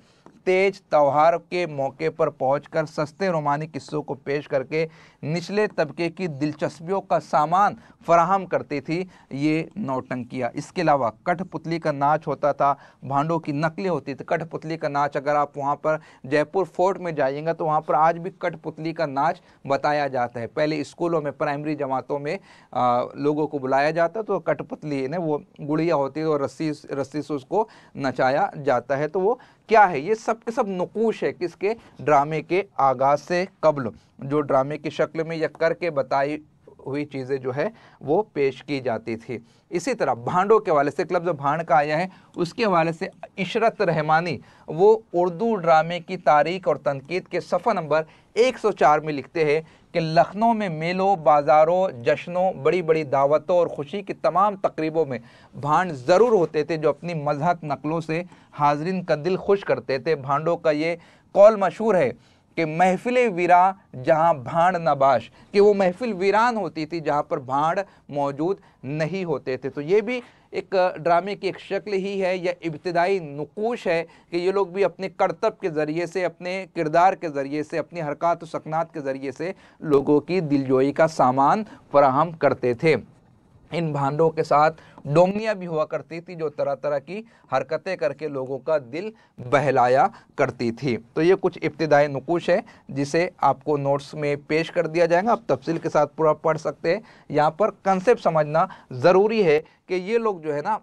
S1: तेज त्यौहार के मौके पर पहुंचकर सस्ते रोमानी किस्सों को पेश करके निचले तबके की दिलचस्पियों का सामान फराहम करती थी ये नौटंकिया इसके अलावा कठपुतली का नाच होता था भांडों की नकलें होती थी कठपुतली का नाच अगर आप वहाँ पर जयपुर फोर्ट में जाइएगा तो वहाँ पर आज भी कठपुतली का नाच बताया जाता है पहले स्कूलों में प्राइमरी जमातों में आ, लोगों को बुलाया जाता तो कठपुतली ने वो गुड़िया होती है और रस्सी रस्सी से उसको नचाया जाता है तो वो क्या है ये सब के सब नकूश है किसके ड्रामे के आगाज से कबल जो ड्रामे की शक्ल में या करके बताई हुई चीज़ें जो है वो पेश की जाती थी इसी तरह भांडों के हवाले से क्लब जो भांड का आया है उसके हवाले से इशरत रहमानी वो उर्दू ड्रामे की तारीख और तनकीद के सफ़ा नंबर 104 में लिखते हैं कि लखनऊ में मेलों बाज़ारों जश्नों बड़ी बड़ी दावतों और ख़ुशी की तमाम तकरीबों में भांड ज़रूर होते थे जो अपनी मजहक नकलों से हाजरीन का दिल खुश करते थे भांडों का ये कौल मशहूर है कि महफिल वीरा जहाँ भांड नबाश कि वो महफिल वीरान होती थी जहाँ पर भांड मौजूद नहीं होते थे तो ये भी एक ड्रामे की एक शक्ल ही है या इब्तदाई नकूश है कि ये लोग भी अपने करतब के ज़रिए से अपने किरदार के ज़रिए से अपनी हरकत सकनात के ज़रिए से लोगों की दिलजोई का सामान फराहम करते थे इन भांडों के साथ डोंगियाँ भी हुआ करती थी जो तरह तरह की हरकतें करके लोगों का दिल बहलाया करती थी तो ये कुछ इब्तदाई नकुश है जिसे आपको नोट्स में पेश कर दिया जाएगा आप तफसील के साथ पूरा पढ़ सकते हैं यहाँ पर कंसेप्ट समझना ज़रूरी है कि ये लोग जो है ना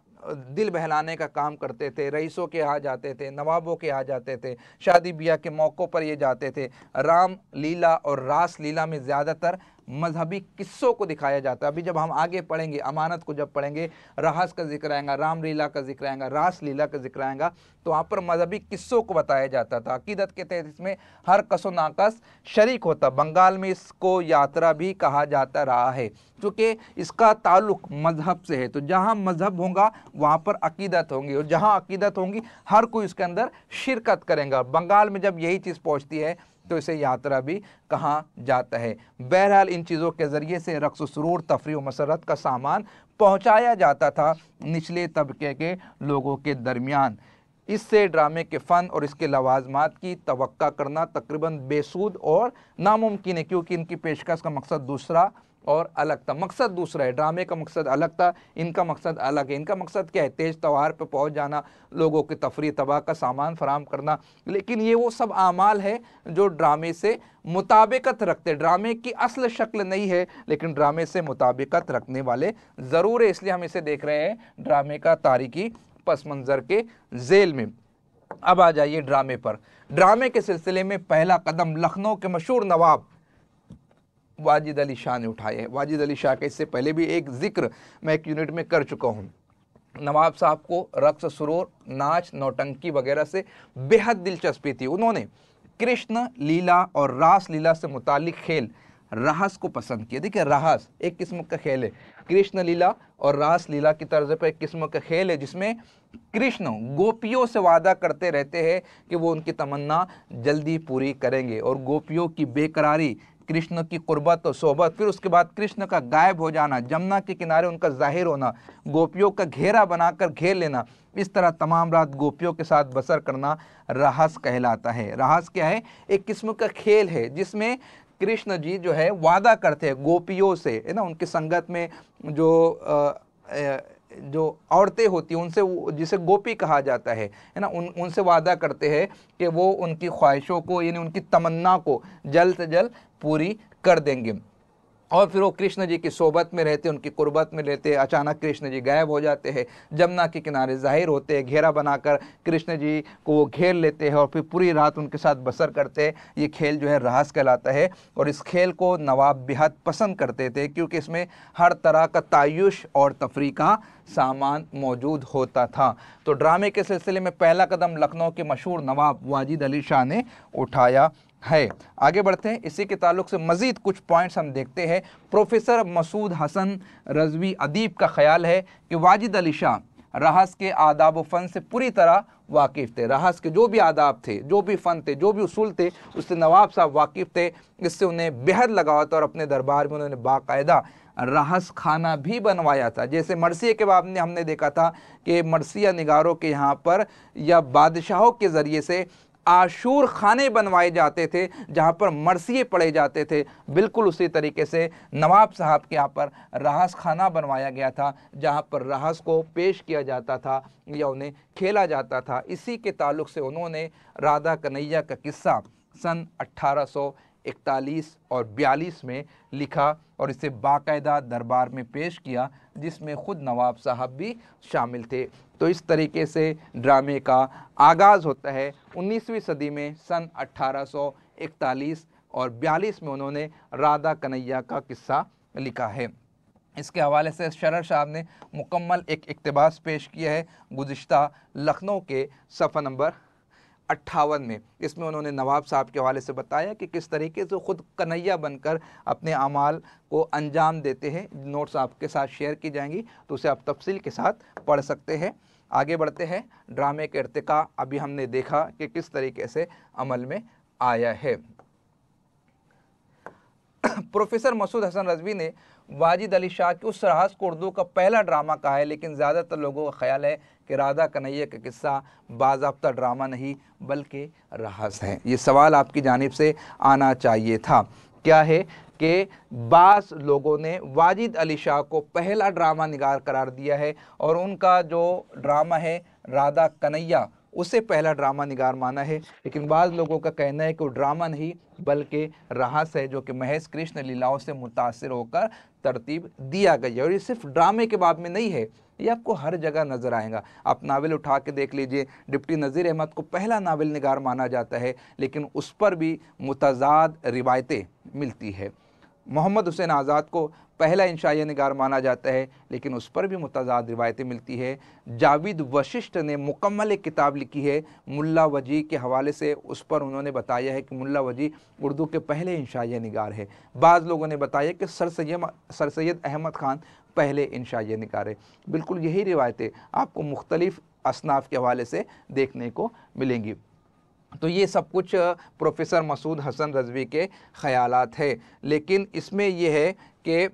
S1: दिल बहलाने का काम करते थे रईसों के यहाँ जाते थे नवाबों के यहाँ जाते थे शादी ब्याह के मौक़ों पर ये जाते थे राम लीला और रास लीला में ज़्यादातर मजहबी किस्सों को दिखाया जाता है अभी जब हम आगे पढ़ेंगे अमानत को जब पढ़ेंगे रहस का जिक्र आएगा रामलीला का जिक्र आएगा रास लीला का जिक्र आएगा तो वहाँ पर मजहबी किस्सों को बताया जाता था अकीदत के तहत इसमें हर कसो नाकस शरीक होता बंगाल में इसको यात्रा भी कहा जाता रहा है क्योंकि इसका ताल्लुक मजहब से है तो जहाँ मजहब होगा वहाँ पर अकीदत होंगी और जहाँ अकीदत होंगी हर कोई इसके अंदर शिरकत करेंगे बंगाल में जब यही चीज़ पहुँचती है तो इसे यात्रा भी कहा जाता है बहरहाल इन चीज़ों के ज़रिए से रक्स सुरूर तफरी मसरत का सामान पहुँचाया जाता था निचले तबके के लोगों के दरमियान इससे ड्रामे के फ़न और इसके लवाजमात की तो करना तकरीबन बेसूद और नामुमकिन है क्योंकि इनकी पेशकश का मकसद दूसरा और अलग था मकसद दूसरा है ड्रामे का मकसद अलग था इनका मकसद अलग है इनका मकसद क्या है तेज त्यौहार पर पहुंच जाना लोगों की तफरी तबाह का सामान फराम करना लेकिन ये वो सब आमाल है जो ड्रामे से मुताबिकत रखते ड्रामे की असल शक्ल नहीं है लेकिन ड्रामे से मुताबिकत रखने वाले ज़रूर है इसलिए हम इसे देख रहे हैं ड्रामे का तारीखी पस मंज़र के जेल में अब आ जाइए ड्रामे पर ड्रामे के सिलसिले में पहला कदम लखनऊ के मशहूर नवाब वाजिद अली शाह ने उठाए हैं वाजिद अली शाह के इससे पहले भी एक ज़िक्र मैं एक यूनिट में कर चुका हूँ नवाब साहब को रक्स सुरूर नाच नौटंकी वगैरह से बेहद दिलचस्पी थी उन्होंने कृष्ण लीला और रास लीला से मुतालिक खेल राहस को पसंद किया देखिए राहस एक किस्म का खेल है कृष्ण लीला और रास लीला की तर्ज पर एक किस्म का खेल है जिसमें कृष्ण गोपियों से वादा करते रहते हैं कि वो उनकी तमन्ना जल्दी पूरी करेंगे और गोपियों की बेकरारी कृष्ण की कुर्बत और सोहबत फिर उसके बाद कृष्ण का गायब हो जाना जमुना के किनारे उनका जाहिर होना गोपियों का घेरा बनाकर घेर लेना इस तरह तमाम रात गोपियों के साथ बसर करना रहास कहलाता है रहास क्या है एक किस्म का खेल है जिसमें कृष्ण जी जो है वादा करते हैं गोपियों से है ना उनके संगत में जो आ, आ, जो औरतें होती हैं उनसे जिसे गोपी कहा जाता है है ना उन उनसे वादा करते हैं कि वो उनकी ख्वाहिशों को यानी उनकी तमन्ना को जल्द से जल्द पूरी कर देंगे और फिर वो कृष्ण जी की सोबत में रहते उनकी कुर्बत में रहते अचानक कृष्ण जी गायब हो जाते हैं जमुना के किनारे जाहिर होते हैं घेरा बनाकर कृष्ण जी को वो घेर लेते हैं और फिर पूरी रात उनके साथ बसर करते हैं ये खेल जो है रहस कहलाता है और इस खेल को नवाब बेहद पसंद करते थे क्योंकि इसमें हर तरह का तायुष और तफरी का सामान मौजूद होता था तो ड्रामे के सिलसिले में पहला कदम लखनऊ के मशहूर नवाब वाजिद अली शाह ने उठाया है आगे बढ़ते हैं इसी के ताल्लुक से मज़ीद कुछ पॉइंट्स हम देखते हैं प्रोफेसर मसूद हसन रजवी अदीब का ख्याल है कि वाजिद अली शाह रहस के आदाब व फ़न से पूरी तरह वाकिफ़ थे रहस के जो भी आदाब थे जो भी फ़न थे जो भी उसूल थे उससे नवाब साहब वाकिफ़ थे इससे उन्हें बेहद लगाव था और अपने दरबार में उन्होंने बाकायदा रहस खाना भी बनवाया था जैसे मरसिया के बाद ने हमने देखा था कि मरसिया निगारों के यहाँ पर या बादशाहों के ज़रिए से आशूर खाने बनवाए जाते थे जहाँ पर मरसिए पड़े जाते थे बिल्कुल उसी तरीके से नवाब साहब के यहाँ पर रहस खाना बनवाया गया था जहाँ पर रहस को पेश किया जाता था या उन्हें खेला जाता था इसी के ताल्लुक से उन्होंने राधा कन्हैया का किस्सा सन अट्ठारह इकतालीस और बयालीस में लिखा और इसे बाकायदा दरबार में पेश किया जिसमें ख़ुद नवाब साहब भी शामिल थे तो इस तरीके से ड्रामे का आगाज़ होता है उन्नीसवीं सदी में सन 1841 और 42 में उन्होंने राधा कन्हैया का किस्सा लिखा है इसके हवाले से शरर साहब ने मुकम्मल एक इकतबास पेश किया है गुज्त लखनऊ के सफ़ा नंबर अट्ठावन में इसमें उन्होंने नवाब साहब के हवाले से बताया कि किस तरीके से ख़ुद कन्हैया बनकर अपने अमाल को अंजाम देते हैं नोट्स आपके साथ शेयर की जाएंगी तो उसे आप तफसील के साथ पढ़ सकते हैं आगे बढ़ते हैं ड्रामे के इरतका अभी हमने देखा कि किस तरीके से अमल में आया है प्रोफेसर मसूद हसन रजवी ने वाजिद अली शाह के उस सराज को उर्दू का पहला ड्रामा कहा है लेकिन ज़्यादातर लोगों का ख्याल है कि राधा कन्हैया का किस्सा बाबा ड्रामा नहीं बल्कि रहस्य है ये सवाल आपकी जानब से आना चाहिए था क्या है कि बास लोगों ने वाजिद अली शाह को पहला ड्रामा निगार करार दिया है और उनका जो ड्रामा है राधा कन्हैया उसे पहला ड्रामा निगार माना है लेकिन बाद लोगों का कहना है कि वो ड्रामा नहीं बल्कि रहस्य है जो कि महेश कृष्ण लीलाओं से मुतासर होकर तरतीब दिया गया है और ये सिर्फ ड्रामे के बाद में नहीं है ये आपको हर जगह नज़र आएगा आप नावल उठा के देख लीजिए डिप्टी नज़ीर अहमद को पहला नावल निगार माना जाता है लेकिन उस पर भी मुतजाद रिवायतें मिलती है मोहम्मद हुसैन आज़ाद को पहला इंशाया नगार माना जाता है लेकिन उस पर भी मुतजाद रिवायतें मिलती है जावेद वशिष्ठ ने मुकम्मल एक किताब लिखी है मुल्ला वजी के हवाले से उस पर उन्होंने बताया है कि मुल्ला वजी उर्दू के पहले इंशाया नगार है बाज़ लोगों ने बताया कि सर सैद सर सैद अहमद ख़ान पहले इंशाया नगार है बिल्कुल यही रिवायतें आपको मुख्तलिफ़ असनाफ के हवाले से देखने को मिलेंगी तो ये सब कुछ प्रोफेसर मसूद हसन रजवी के ख्याल है लेकिन इसमें यह है कि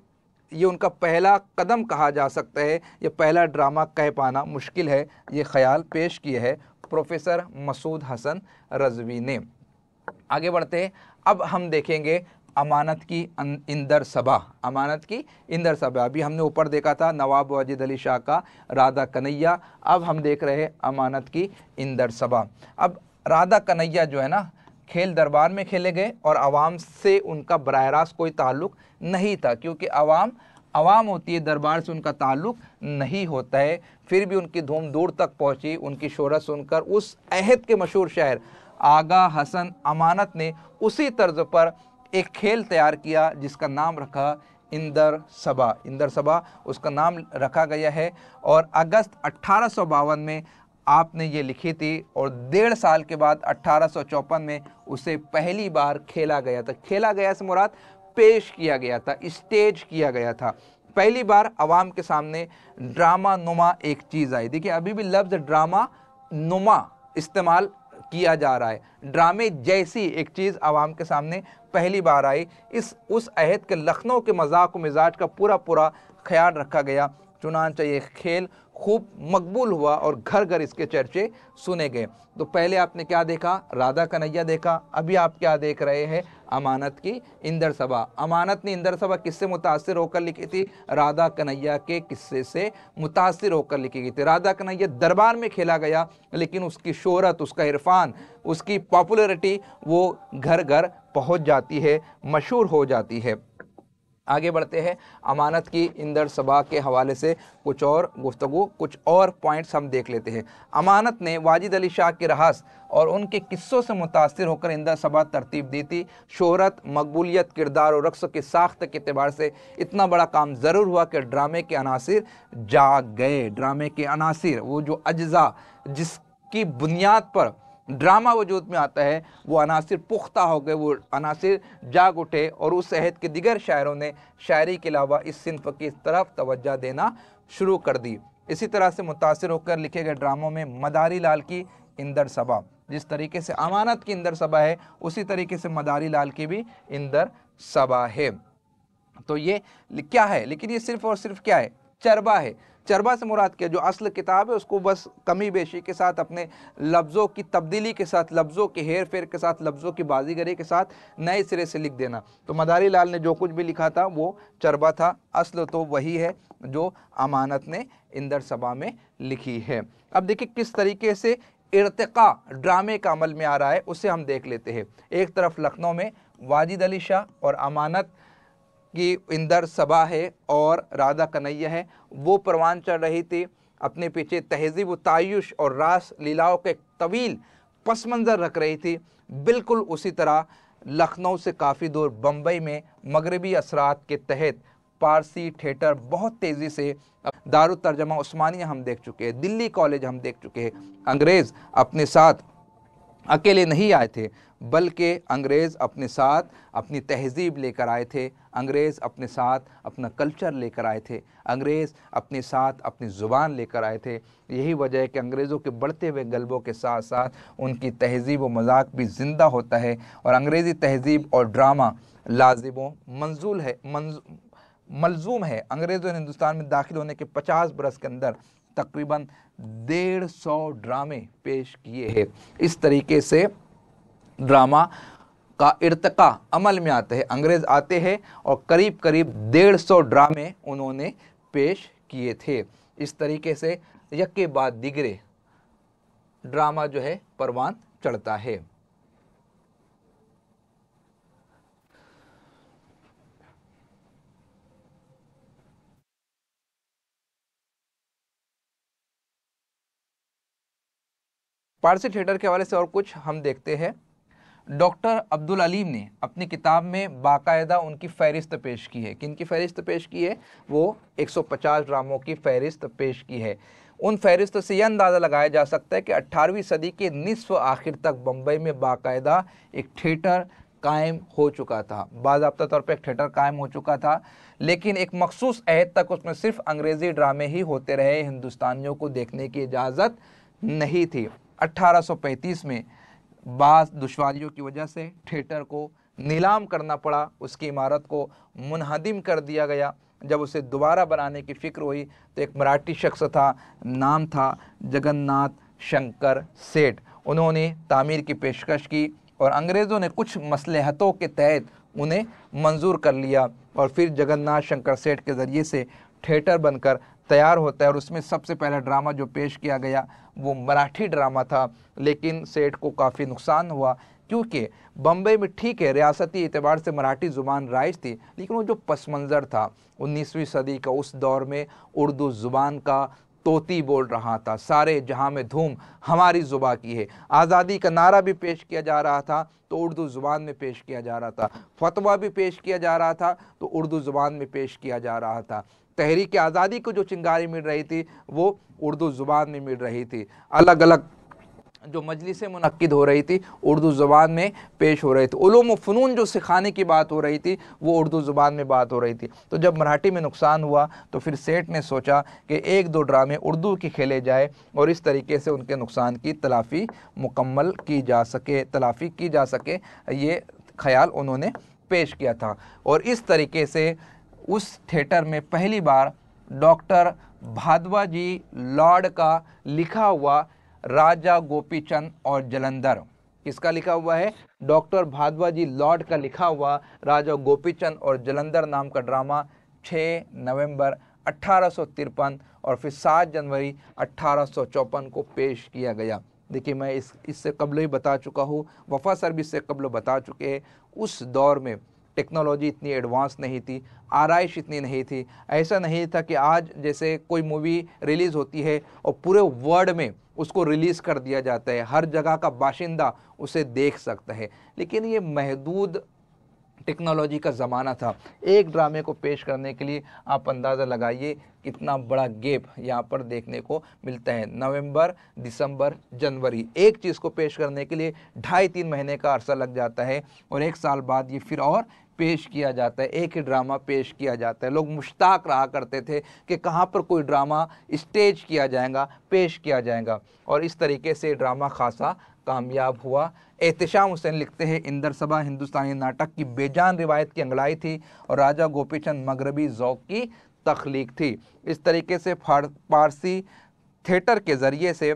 S1: ये उनका पहला कदम कहा जा सकता है यह पहला ड्रामा कह पाना मुश्किल है ये ख्याल पेश किया है प्रोफेसर मसूद हसन रजवी ने आगे बढ़ते हैं अब हम देखेंगे अमानत की अं-, इंदर सभा अमानत की इंदर सभा अभी हमने ऊपर देखा था नवाब वाजिद अली शाह का राधा कन्हैया अब हम देख रहे हैं अमानत की इंदर सभा अब राधा कन्हैया जो है ना खेल दरबार में खेले गए और आवाम से उनका बर रास्त कोई ताल्लुक नहीं था क्योंकि आवाम आवाम होती है दरबार से उनका ताल्लुक नहीं होता है फिर भी उनकी धूम दूर तक पहुंची उनकी शोरत सुनकर उस अहद के मशहूर शायर आगा हसन अमानत ने उसी तर्ज पर एक खेल तैयार किया जिसका नाम रखा इंदर सभा इंदर सभा उसका नाम रखा गया है और अगस्त अट्ठारह में आपने ये लिखी थी और डेढ़ साल के बाद अट्ठारह में उसे पहली बार खेला गया था खेला गया से मुराद पेश किया गया था स्टेज किया गया था पहली बार आवाम के सामने ड्रामा नुमा एक चीज़ आई देखिए अभी भी लफ्ज़ ड्रामा नुमा इस्तेमाल किया जा रहा है ड्रामे जैसी एक चीज़ आवाम के सामने पहली बार आई इस उस अहद के लखनऊ के मजाक व मिजाज का पूरा पूरा ख्याल रखा गया चुनान चाहिए खेल खूब मकबूल हुआ और घर घर इसके चर्चे सुने गए तो पहले आपने क्या देखा राधा कन्हैया देखा अभी आप क्या देख रहे हैं अमानत की इंदर सभा अमानत ने इंदर सभा किससे मुतासर होकर लिखी थी राधा कन्हैया के किस्से से मुतासर होकर लिखी गई थी राधा कन्हैया दरबार में खेला गया लेकिन उसकी शोहरत उसका इरफान उसकी पॉपुलरिटी वो घर घर पहुँच जाती है मशहूर हो जाती है आगे बढ़ते हैं अमानत की इंदर सभा के हवाले से कुछ और गुफ्तु कुछ और पॉइंट्स हम देख लेते हैं अमानत ने वाजिद अली शाह के रहस और उनके किस्सों से मुतासर होकर इंदर सभा तरतीब दी थी शहरत मकबूलीत किरदार और रक्स की साख्त के अतबार से इतना बड़ा काम ज़रूर हुआ कि ड्रामे के अनासर जाग गए ड्रामे के अनासर वो जो अज्जा जिसकी बुनियाद पर ड्रामा वजूद में आता है वो अनासर पुख्ता हो गए वो अनासर जाग उठे और उस अहद के दिगर शायरों ने शायरी के अलावा इस सिनफ की तरफ तोज्जा देना शुरू कर दी इसी तरह से मुतासर होकर लिखे गए ड्रामों में मदारी लाल की इंदर सभा जिस तरीके से अमानत की इंदर सभा है उसी तरीके से मदारी लाल की भी इंदर सभा है तो ये क्या है लेकिन ये सिर्फ और सिर्फ क्या है चरबा है चरबा से मुराद किया जो असल किताब है उसको बस कमी बेशी के साथ अपने लफ्ज़ों की तब्दीली के साथ लफ्ज़ों के हेर फेर के साथ लफ्ज़ों की बाजीगरी के साथ नए सिरे से लिख देना तो मदारी लाल ने जो कुछ भी लिखा था वो चरबा था असल तो वही है जो अमानत ने इंदर सभा में लिखी है अब देखिए किस तरीके से इरतका ड्रामे का अमल में आ रहा है उसे हम देख लेते हैं एक तरफ लखनऊ में वाजिद अली शाह और अमानत कि इंदर सभा है और राधा कन्हैया है वो परवान चढ़ रही थी अपने पीछे तहजीब तायुश और रास लीलाओं के तवील पस मंज़र रख रही थी बिल्कुल उसी तरह लखनऊ से काफ़ी दूर बम्बई में मगरबी असरात के तहत पारसी थिएटर बहुत तेज़ी से दारु तर्जमा उस्मानिया हम देख चुके हैं दिल्ली कॉलेज हम देख चुके हैं अंग्रेज़ अपने साथ अकेले नहीं आए थे बल्कि अंग्रेज़ अपने साथ अपनी तहजीब लेकर आए थे अंग्रेज़ अपने साथ अपना कल्चर लेकर आए थे अंग्रेज़ अपने साथ अपनी ज़ुबान लेकर आए थे यही वजह है कि अंग्रेज़ों के बढ़ते हुए गलबों के साथ साथ उनकी तहजीब व मजाक भी ज़िंदा होता है और अंग्रेज़ी तहजीब और ड्रामा लाजिबों मंजूल है मलजूम है अंग्रेज़ों ने हिंदुस्तान में दाखिल होने के पचास बरस के अंदर तकरीबन डेढ़ सौ ड्रामे पेश किए हैं इस तरीके से ड्रामा का इर्तका अमल में आते हैं अंग्रेज़ आते हैं और करीब करीब डेढ़ सौ ड्रामे उन्होंने पेश किए थे इस तरीके से यक के बाद दिगरे ड्रामा जो है परवान चढ़ता है पारसी थिएटर के हवाले से और कुछ हम देखते हैं डॉक्टर अब्दुल अलीम ने अपनी किताब में बाकायदा उनकी फहरिस्त पेश की है किन की फहरिस्त पेश की है वो 150 ड्रामों की फहरिस्त पेश की है उन फहरिस्त से यह अंदाज़ा लगाया जा सकता है कि 18वीं सदी के निसफ आखिर तक बम्बई में बाकायदा एक थिएटर कायम हो चुका था बाबा तौर पर एक थिएटर कायम हो चुका था लेकिन एक मखसूस अहद तक उसमें सिर्फ अंग्रेज़ी ड्रामे ही होते रहे हिंदुस्तानियों को देखने की इजाज़त नहीं थी अट्ठारह में बास दुश्वारियों की वजह से थिएटर को नीलाम करना पड़ा उसकी इमारत को मुनहदिम कर दिया गया जब उसे दोबारा बनाने की फ़िक्र हुई तो एक मराठी शख्स था नाम था जगन्नाथ शंकर सेठ उन्होंने तामीर की पेशकश की और अंग्रेज़ों ने कुछ मसलहतों के तहत उन्हें मंजूर कर लिया और फिर जगन्नाथ शंकर सेठ के ज़रिए से थिएटर बनकर तैयार होता है और उसमें सबसे पहला ड्रामा जो पेश किया गया वो मराठी ड्रामा था लेकिन सेठ को काफ़ी नुकसान हुआ क्योंकि बम्बई में ठीक है रियासती एतबार से मराठी ज़ुबान राइज थी लेकिन वो जो पस मंज़र था उन्नीसवीं सदी का उस दौर में उर्दू ज़ुबान का तोती बोल रहा था सारे जहाँ में धूम हमारी ज़ुबा की है आज़ादी का नारा भी पेश किया जा रहा था तो उर्दू ज़ुबान में पेश किया जा रहा था फतवा भी पेश किया जा रहा था तो उर्दू ज़ुबान में पेश किया जा रहा था तहरीक आज़ादी को जो चिंगारी मिल रही थी वो उर्दू ज़ुबान में मिल रही थी अलग अलग जो मजलिसें मनद हो रही थी उर्दू ज़ुबान में पेश हो रही थी उलूम फ़नून जो सिखाने की बात हो रही थी वो उर्दू ज़ुबान में बात हो रही थी तो जब मराठी में नुकसान हुआ तो फिर सेठ ने सोचा कि एक दो ड्रामे उर्दू के खेले जाए और इस तरीके से उनके नुकसान की तलाफ़ी मुकम्मल की जा सके तलाफ़ी की जा सके ये ख्याल उन्होंने पेश किया था और इस तरीके से उस थिएटर में पहली बार डॉक्टर भादवा जी लॉर्ड का लिखा हुआ राजा गोपीचंद और जलंधर किसका लिखा हुआ है डॉक्टर भादवा जी लॉर्ड का लिखा हुआ राजा गोपीचंद और जलंधर नाम का ड्रामा 6 नवंबर अट्ठारह और फिर 7 जनवरी अट्ठारह को पेश किया गया देखिए मैं इस इससे कबल ही बता चुका हूँ वफा सर्विस से कबल बता चुके हैं उस दौर में टेक्नोलॉजी इतनी एडवांस नहीं थी आरइश इतनी नहीं थी ऐसा नहीं था कि आज जैसे कोई मूवी रिलीज़ होती है और पूरे वर्ल्ड में उसको रिलीज़ कर दिया जाता है हर जगह का बाशिंदा उसे देख सकता है लेकिन ये महदूद टेक्नोलॉजी का ज़माना था एक ड्रामे को पेश करने के लिए आप अंदाज़ा लगाइए कितना बड़ा गैप यहाँ पर देखने को मिलता है नवंबर दिसंबर जनवरी एक चीज़ को पेश करने के लिए ढाई तीन महीने का अरसा लग जाता है और एक साल बाद ये फिर और पेश किया जाता है एक ही ड्रामा पेश किया जाता है लोग मुश्ताक रहा करते थे कि कहाँ पर कोई ड्रामा स्टेज किया जाएगा पेश किया जाएगा और इस तरीके से ड्रामा खासा कामयाब हुआ एहतशाम हुसैन लिखते हैं इंदर सभा हिंदुस्तानी नाटक की बेजान रिवायत की अंगड़ाई थी और राजा गोपीचंद मगरबी ज़ौक की तख्लीक थी इस तरीके से पारसी थिएटर के ज़रिए से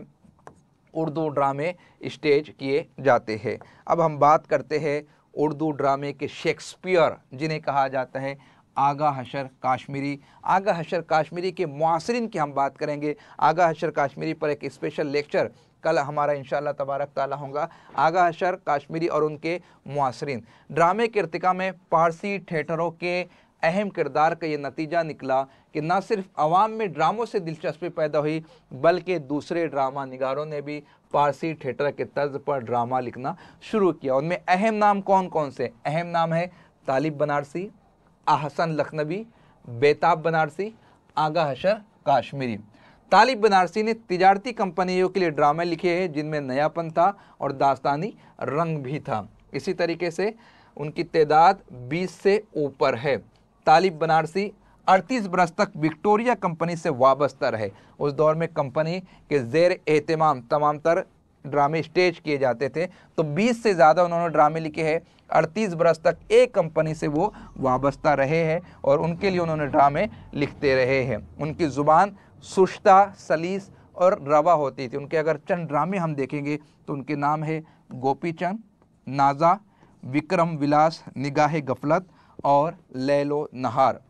S1: उर्दू ड्रामे स्टेज किए जाते हैं अब हम बात करते हैं उर्दू ड्रामे के शेक्सपियर जिन्हें कहा जाता है आगा हशर काश्मीरी आगा हशर काश्मीरी के मुआसरन की हम बात करेंगे आगा हशर काश्मीरी पर एक स्पेशल लेक्चर कल हमारा इन तबारक ताली होगा आगा हशर काश्मीरी और उनके मुआसरीन ड्रामे के इरतिका में पारसी थिएटरों के अहम किरदार का ये नतीजा निकला कि ना सिर्फ आवाम में ड्रामों से दिलचस्पी पैदा हुई बल्कि दूसरे ड्रामा निगारों ने भी पारसी थिएटर के तर्ज पर ड्रामा लिखना शुरू किया उनमें अहम नाम कौन कौन से अहम नाम है तालिब बनारसी आहसन लखनवी बेताब बनारसी आगा हशर काश्मीरी तालिब बनारसी ने तजारती कंपनियों के लिए ड्रामे लिखे हैं जिनमें नयापन था और दास्तानी रंग भी था इसी तरीके से उनकी तदाद 20 से ऊपर है तालिब बनारसी 38 बरस तक विक्टोरिया कंपनी से वाबस्ता रहे उस दौर में कंपनी के जेर एहतमाम तमाम तर ड्रामे स्टेज किए जाते थे तो 20 से ज़्यादा उन्होंने ड्रामे लिखे हैं 38 बरस तक एक कंपनी से वो वाबस्ता रहे हैं और उनके लिए उन्होंने ड्रामे लिखते रहे हैं उनकी ज़ुबान सुश्ता सलीस और रवा होती थी उनके अगर चंद ड्रामे हम देखेंगे तो उनके नाम है गोपी चंद नाजा विक्रम विलास निगाह गफलत और लैलो नहार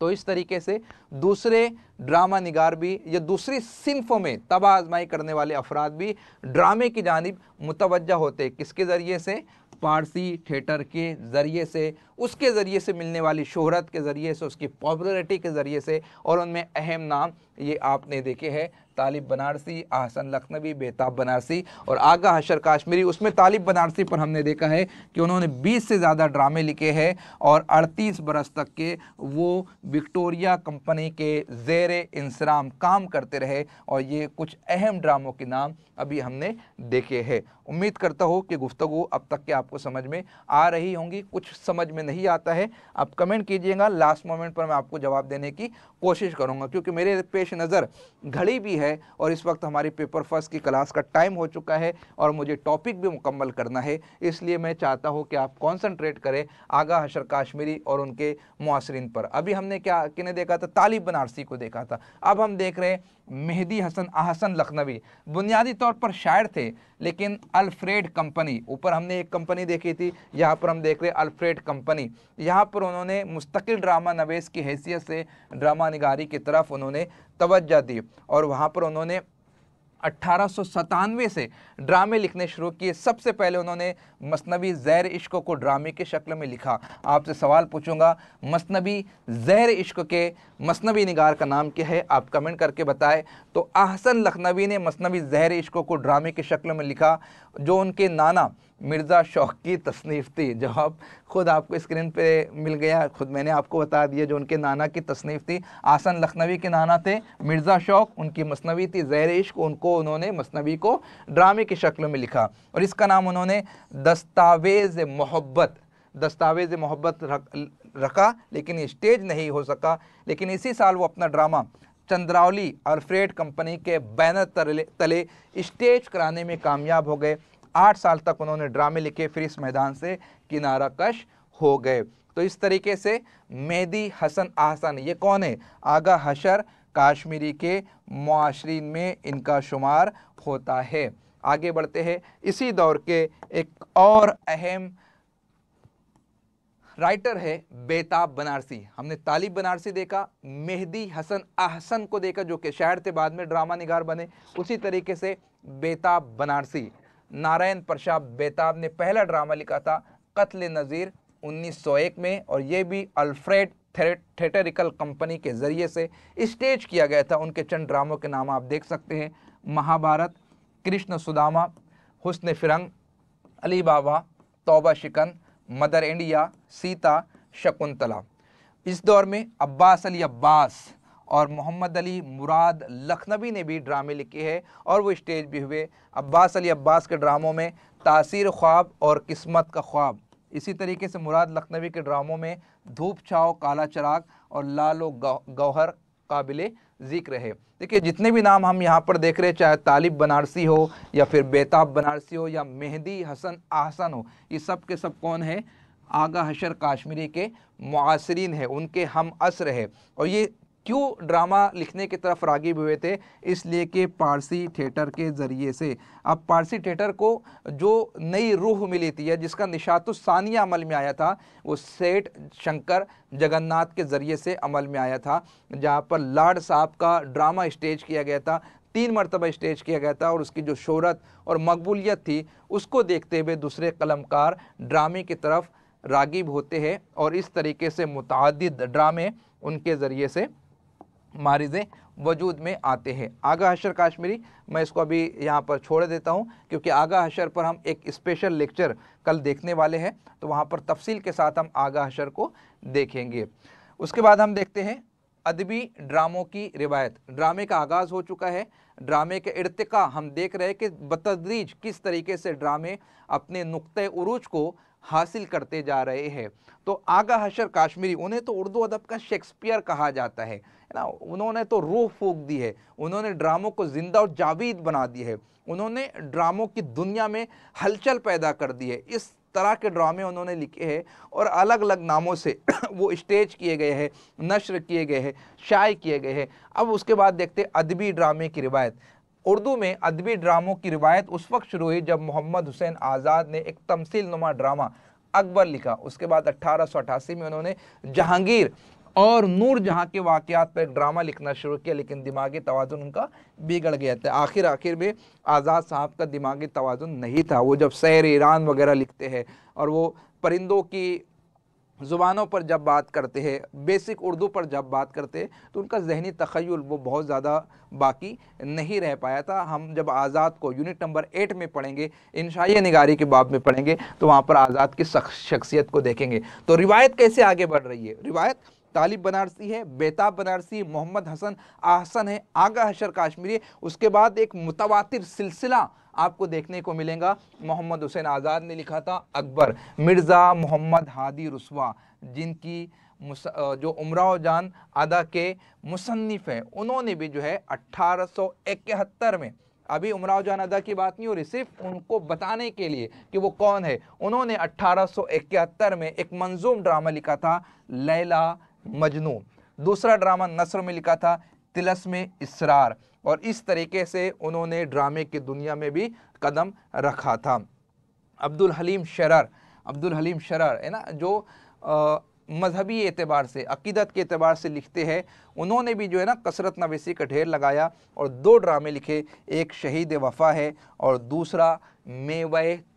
S1: तो इस तरीके से दूसरे ड्रामा निगार भी या दूसरी सिंफों में तबा आजमाई करने वाले अफराद भी ड्रामे की जानब मुतवजह होते किसके ज़रिए से पारसी थिएटर के ज़रिए से उसके ज़रिए से मिलने वाली शोहरत के ज़रिए से उसकी पॉपुलरिटी के ज़रिए से और उनमें अहम नाम ये आपने देखे हैं तालिब बनारसी आहसन लखनवी बेताब बनारसी और आगा हशर काश्मीरी उसमें तालिब बनारसी पर हमने देखा है कि उन्होंने 20 से ज़्यादा ड्रामे लिखे हैं और 38 बरस तक के वो विक्टोरिया कंपनी के जेर इंसराम काम करते रहे और ये कुछ अहम ड्रामों के नाम अभी हमने देखे हैं उम्मीद करता हूँ कि गुफ्तु अब तक के आपको समझ में आ रही होंगी कुछ समझ में नहीं आता है आप कमेंट कीजिएगा लास्ट मोमेंट पर मैं आपको जवाब देने की कोशिश करूँगा क्योंकि मेरे पेश नज़र घड़ी भी है है और इस वक्त हमारी पेपर फर्स्ट की क्लास का टाइम हो चुका है और मुझे टॉपिक भी मुकम्मल करना है इसलिए मैं चाहता हूँ कि आप कॉन्सनट्रेट करें आगा हशर काश्मीरी और उनके मुआसरन पर अभी हमने क्या किन्हें देखा था तालिब बनारसी को देखा था अब हम देख रहे हैं मेहदी हसन अहसन लखनवी बुनियादी तौर पर शायर थे लेकिन अल्फ्रेड कंपनी ऊपर हमने एक कंपनी देखी थी यहाँ पर हम देख रहे अल्फ्रेड कंपनी यहाँ पर उन्होंने मुस्तकिल ड्रामा नवेश की हैसियत से ड्रामा निगारी की तरफ उन्होंने तोज्जा दी और वहाँ पर उन्होंने अट्ठारह से ड्रामे लिखने शुरू किए सबसे पहले उन्होंने मसनबी जहर इश्क को ड्रामे की शक्ल में लिखा आपसे सवाल पूछूंगा मसनबी जहर इश्क के मसनबी निगार का नाम क्या है आप कमेंट करके बताएं तो आहसन लखनवी ने मसनबी जहर इश्क को ड्रामे की शक्ल में लिखा जो उनके नाना मिर्ज़ा शौक की तसनीफ़ थी आप ख़ुद आपको स्क्रीन पे मिल गया ख़ुद मैंने आपको बता दिया जो उनके नाना की तसनीफ़ थी आसन लखनवी के नाना थे मिर्ज़ा शौक उनकी मसनवी थी जहर इश्क उनको उन्होंने मसनवी को ड्रामे की शक्ल में लिखा और इसका नाम उन्होंने दस्तावेज़ मोहब्बत दस्तावेज़ मोहब्बत रख, रखा लेकिन स्टेज नहीं हो सका लेकिन इसी साल वो अपना ड्रामा चंद्रावली और फ्रेड कंपनी के बैनर तले, तले स्टेज कराने में कामयाब हो गए आठ साल तक उन्होंने ड्रामे लिखे फिर इस मैदान से किनारा कश हो गए तो इस तरीके से मेदी हसन आहसन ये कौन है आगा हशर काश्मीरी के माशरीन में इनका शुमार होता है आगे बढ़ते हैं इसी दौर के एक और अहम राइटर है बेताब बनारसी हमने तालिब बनारसी देखा मेहदी हसन आहसन को देखा जो कि शायर थे बाद में ड्रामा निगार बने उसी तरीके से बेताब बनारसी नारायण प्रसाद बेताब ने पहला ड्रामा लिखा था कत्ल नज़ीर 1901 में और ये भी अल्फ्रेड थिएटरिकल कंपनी के ज़रिए से स्टेज किया गया था उनके चंद ड्रामों के नाम आप देख सकते हैं महाभारत कृष्ण सुदामा हुसन फिरंग अली बाबा तोबा शिकन मदर इंडिया सीता शकुंतला इस दौर में अब्बास अली अब्बास और मोहम्मद अली मुराद लखनवी ने भी ड्रामे लिखे हैं और वो स्टेज भी हुए अब्बास अली अब्बास के ड्रामों में तासीर ख्वाब और किस्मत का ख्वाब इसी तरीके से मुराद लखनवी के ड्रामों में धूप छाओ काला चराग और लालो गौहर काबिल ज़िक्र है देखिए जितने भी नाम हम यहाँ पर देख रहे हैं चाहे तालिब बनारसी हो या फिर बेताब बनारसी हो या मेहदी हसन आहसन हो ये सब के सब कौन है आगा हशर काश्मीरी के मुआसरीन है उनके हम असर है और ये क्यों ड्रामा लिखने की तरफ रागिब हुए थे इसलिए कि पारसी थिएटर के ज़रिए से अब पारसी थिएटर को जो नई रूह मिली थी या जिसका तो सानिया अमल में आया था वो सेठ शंकर जगन्नाथ के ज़रिए से अमल में आया था जहाँ पर लाड साहब का ड्रामा स्टेज किया गया था तीन मरतबा स्टेज किया गया था और उसकी जो शहरत और मकबूलियत थी उसको देखते हुए दूसरे कलमकार ड्रामे की तरफ रागिब होते हैं और इस तरीके से मुतद ड्रामे उनके ज़रिए से मारिज़ें वजूद में आते हैं आगा हशर काश्मीरी मैं इसको अभी यहाँ पर छोड़ देता हूँ क्योंकि आगा हशर पर हम एक स्पेशल लेक्चर कल देखने वाले हैं तो वहाँ पर तफसील के साथ हम आगा हशर को देखेंगे उसके बाद हम देखते हैं अदबी ड्रामों की रिवायत ड्रामे का आगाज़ हो चुका है ड्रामे के इरतका हम देख रहे हैं कि बतदरीज किस तरीके से ड्रामे अपने नुक़ उरूज को हासिल करते जा रहे हैं तो आगा हशर काश्मीरी उन्हें तो उर्दू अदब का शेक्सपियर कहा जाता है ना उन्होंने तो रूह फूक दी है उन्होंने ड्रामों को ज़िंदा और जावीद बना दी है उन्होंने ड्रामों की दुनिया में हलचल पैदा कर दी है इस तरह के ड्रामे उन्होंने लिखे हैं और अलग अलग नामों से वो स्टेज किए गए हैं नशर किए गए हैं शाय किए गए हैं अब उसके बाद देखते अदबी ड्रामे की रिवायत उर्दू में अदबी ड्रामों की रिवायत उस वक्त शुरू हुई जब मोहम्मद हुसैन आज़ाद ने एक तमसील नुमा ड्रामा अकबर लिखा उसके बाद अट्ठारह में उन्होंने जहांगीर और नूर जहाँ के वाक़ात पर एक ड्रामा लिखना शुरू किया लेकिन दिमागी तोज़ुन उनका बिगड़ गया था आखिर आखिर में आज़ाद साहब का दिमागी तोज़ुन नहीं था वो जब सैर ईरान वगैरह लिखते हैं और वो परिंदों की ज़ुबानों पर जब बात करते हैं बेसिक उर्दू पर जब बात करते हैं तो उनका जहनी तखयल वो बहुत ज़्यादा बाकी नहीं रह पाया था हम जब आज़ाद को यूनिट नंबर एट में पढ़ेंगे इंशाई निगारी के बाब में पढ़ेंगे तो वहाँ पर आज़ाद की शख्सियत को देखेंगे तो रिवायत कैसे आगे बढ़ रही है रिवायत तालिब बनारसी है बेताब बनारसी मोहम्मद हसन आहसन है आगा हशर काश्मीरी उसके बाद एक मुतवा सिलसिला आपको देखने को मिलेगा मोहम्मद हुसैन आज़ाद ने लिखा था अकबर मिर्ज़ा मोहम्मद हादी रसवा जिनकी जो उमराव जान अदा के मुसनफ़ हैं उन्होंने भी जो है अट्ठारह में अभी उमराव जान अदा की बात नहीं हो रही सिर्फ उनको बताने के लिए कि वो कौन है उन्होंने अट्ठारह में एक मंजूम ड्रामा लिखा था लैला मजनू दूसरा ड्रामा नसर में लिखा था तिलस में इसरार और इस तरीके से उन्होंने ड्रामे की दुनिया में भी कदम रखा था अब्दुल हलीम शरर अब्दुल हलीम शरर है ना जो मजहबी एतबार से अकीदत के अतबार से लिखते हैं उन्होंने भी जो है ना कसरत नवेसी का ढेर लगाया और दो ड्रामे लिखे एक शहीद वफा है और दूसरा मेव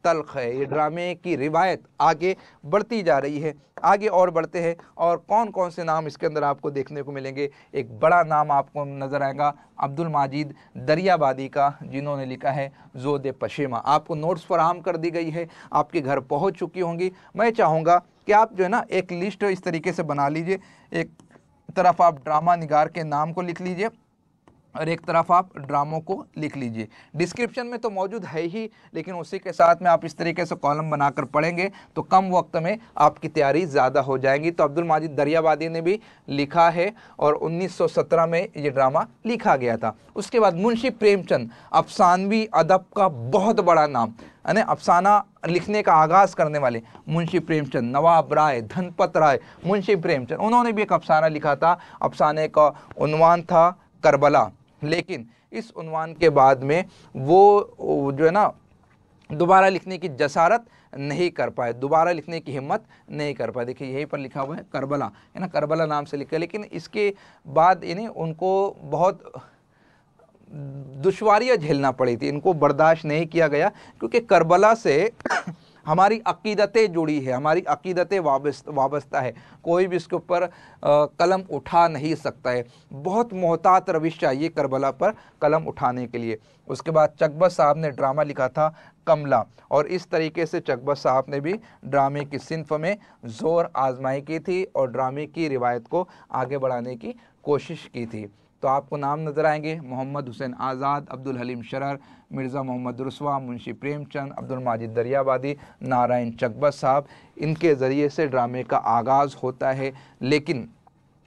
S1: तलख है ये ड्रामे की रिवायत आगे बढ़ती जा रही है आगे और बढ़ते हैं और कौन कौन से नाम इसके अंदर आपको देखने को मिलेंगे एक बड़ा नाम आपको नज़र आएगा अब्दुल माजिद दरियाबादी का जिन्होंने लिखा है जोद पशेमा आपको नोट्स फराहम कर दी गई है आपके घर पहुँच चुकी होंगी मैं चाहूँगा कि आप जो है ना एक लिस्ट इस तरीके से बना लीजिए एक तरफ आप ड्रामा निगार के नाम को लिख लीजिए और एक तरफ आप ड्रामों को लिख लीजिए डिस्क्रिप्शन में तो मौजूद है ही लेकिन उसी के साथ में आप इस तरीके से कॉलम बनाकर पढ़ेंगे तो कम वक्त में आपकी तैयारी ज़्यादा हो जाएगी तो अब्दुल माजिद दरियाबादी ने भी लिखा है और 1917 में ये ड्रामा लिखा गया था उसके बाद मुंशी प्रेमचंद अफसानवी अदब का बहुत बड़ा नाम यानी अफसाना लिखने का आगाज़ करने वाले मुंशी प्रेमचंद नवाब राय धनपत राय मुंशी प्रेमचंद उन्होंने भी एक अफसाना लिखा था अफसाने का उनवान था करबला लेकिन इस उनवान के बाद में वो जो है ना दोबारा लिखने की जसारत नहीं कर पाए दोबारा लिखने की हिम्मत नहीं कर पाए देखिए यहीं पर लिखा हुआ है करबला है ना करबला नाम से लिखा लेकिन इसके बाद यानी उनको बहुत दुशारियाँ झेलना पड़ी थी इनको बर्दाश्त नहीं किया गया क्योंकि करबला से हमारी अकीदतें जुड़ी है हमारी अकीदतें वाबस्ता है कोई भी इसके ऊपर कलम उठा नहीं सकता है बहुत मोहतात रविश चाहिए करबला पर कलम उठाने के लिए उसके बाद चकबत साहब ने ड्रामा लिखा था कमला और इस तरीके से चकबा साहब ने भी ड्रामे की सिंफ में ज़ोर आजमाई की थी और ड्रामे की रिवायत को आगे बढ़ाने की कोशिश की थी तो आपको नाम नज़र आएंगे मोहम्मद हुसैन आज़ाद अब्दुल हलीम शरर मिर्ज़ा मोहम्मद रसवा मुंशी प्रेमचंद अब्दुल माजिद दरियाबादी नारायण चकबर साहब इनके ज़रिए से ड्रामे का आगाज़ होता है लेकिन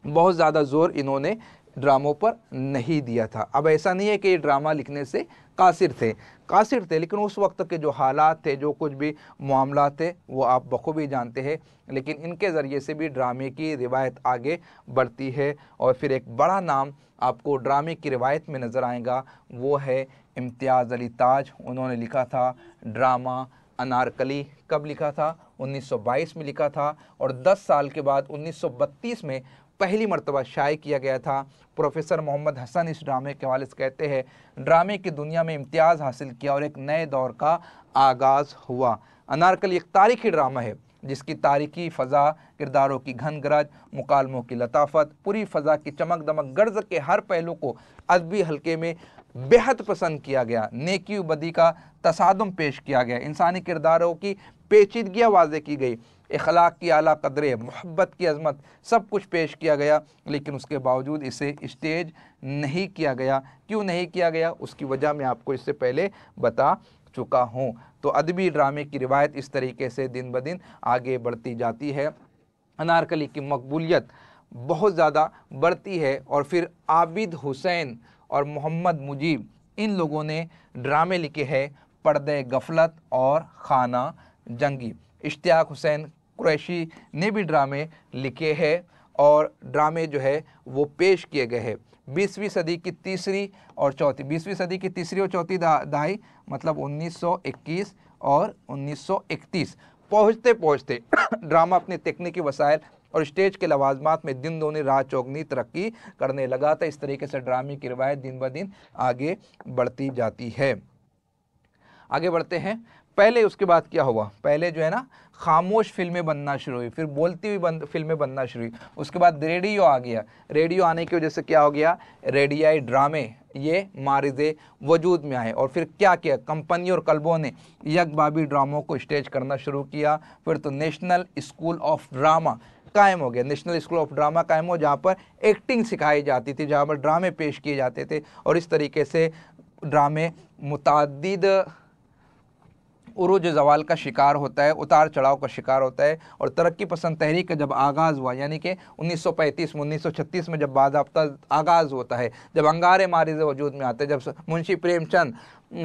S1: बहुत ज़्यादा ज़ोर इन्होंने ड्रामों पर नहीं दिया था अब ऐसा नहीं है कि ये ड्रामा लिखने से कासिर थे कासिर थे लेकिन उस वक्त के जो हालात थे जो कुछ भी मामला थे वो आप बखूबी जानते हैं लेकिन इनके ज़रिए से भी ड्रामे की रिवायत आगे बढ़ती है और फिर एक बड़ा नाम आपको ड्रामे की रिवायत में नज़र आएगा वो है इम्तियाज़ अली ताज उन्होंने लिखा था ड्रामा अनारकली कब लिखा था 1922 में लिखा था और 10 साल के बाद 1932 में पहली मरतबा शाये किया गया था प्रोफेसर मोहम्मद हसन इस ड्रामे के हवाले से कहते हैं ड्रामे की दुनिया में इम्तियाज़ हासिल किया और एक नए दौर का आगाज़ हुआ अनारकली एक तारीखी ड्रामा है जिसकी तारीखी फ़ज़ा किरदारों की घन गरज मुकालमों की लताफत पूरी फ़ज़ा की चमक दमक गर्ज के हर पहलू को अदबी हल्के में बेहद पसंद किया गया नेकी बदी का तसादम पेश किया गया इंसानी किरदारों की पेचीदगियाँ वाजे की गई अखलाक की अली कदर मोहब्बत की अजमत सब कुछ पेश किया गया लेकिन उसके बावजूद इसे स्टेज नहीं किया गया क्यों नहीं किया गया उसकी वजह मैं आपको इससे पहले बता चुका हूँ तो अदबी ड्रामे की रिवायत इस तरीके से दिन ब दिन आगे बढ़ती जाती है अनारकली की मकबूलीत बहुत ज़्यादा बढ़ती है और फिर आबिद हुसैन और मोहम्मद मुजीब इन लोगों ने ड्रामे लिखे हैं पर्दे गफलत और खाना जंगी इश्तियाक हुसैन कुरैशी ने भी ड्रामे लिखे हैं और ड्रामे जो है वो पेश किए गए हैं बीसवीं सदी की तीसरी और चौथी बीसवीं सदी की तीसरी और चौथी दहाई मतलब 1921 और 1931 पहुँचते पहुँचते ड्रामा अपने तकनीकी वसायल और स्टेज के लवाजमात में दिन दोनों राह चौगनी तरक्की करने लगा था इस तरीके से ड्रामे की रिवायत दिन ब दिन आगे बढ़ती जाती है आगे बढ़ते हैं पहले उसके बाद क्या हुआ पहले जो है ना खामोश फिल्में बनना शुरू हुई फिर बोलती हुई बन, फिल्में बनना शुरू हुई उसके बाद रेडियो आ गया रेडियो आने की वजह से क्या हो गया रेडियाई ड्रामे ये मारिजे वजूद में आए और फिर क्या किया कंपनी और कल्बों ने यकबाबी ड्रामों को स्टेज करना शुरू किया फिर तो नेशनल स्कूल ऑफ ड्रामा कायम हो गया नेशनल स्कूल ऑफ ड्रामा कायम हो जहाँ पर एक्टिंग सिखाई जाती थी जहाँ पर ड्रामे पेश किए जाते थे और इस तरीके से ड्रामे मुतद उरूज जवाल का शिकार होता है उतार चढ़ाव का शिकार होता है और तरक्की पसंद तहरीक का जब आगाज़ हुआ यानी कि 1935 में छत्तीस में जब बाबा आगाज़ होता है जब अंगारे मारिज वजूद में आते हैं जब मुंशी प्रेमचंद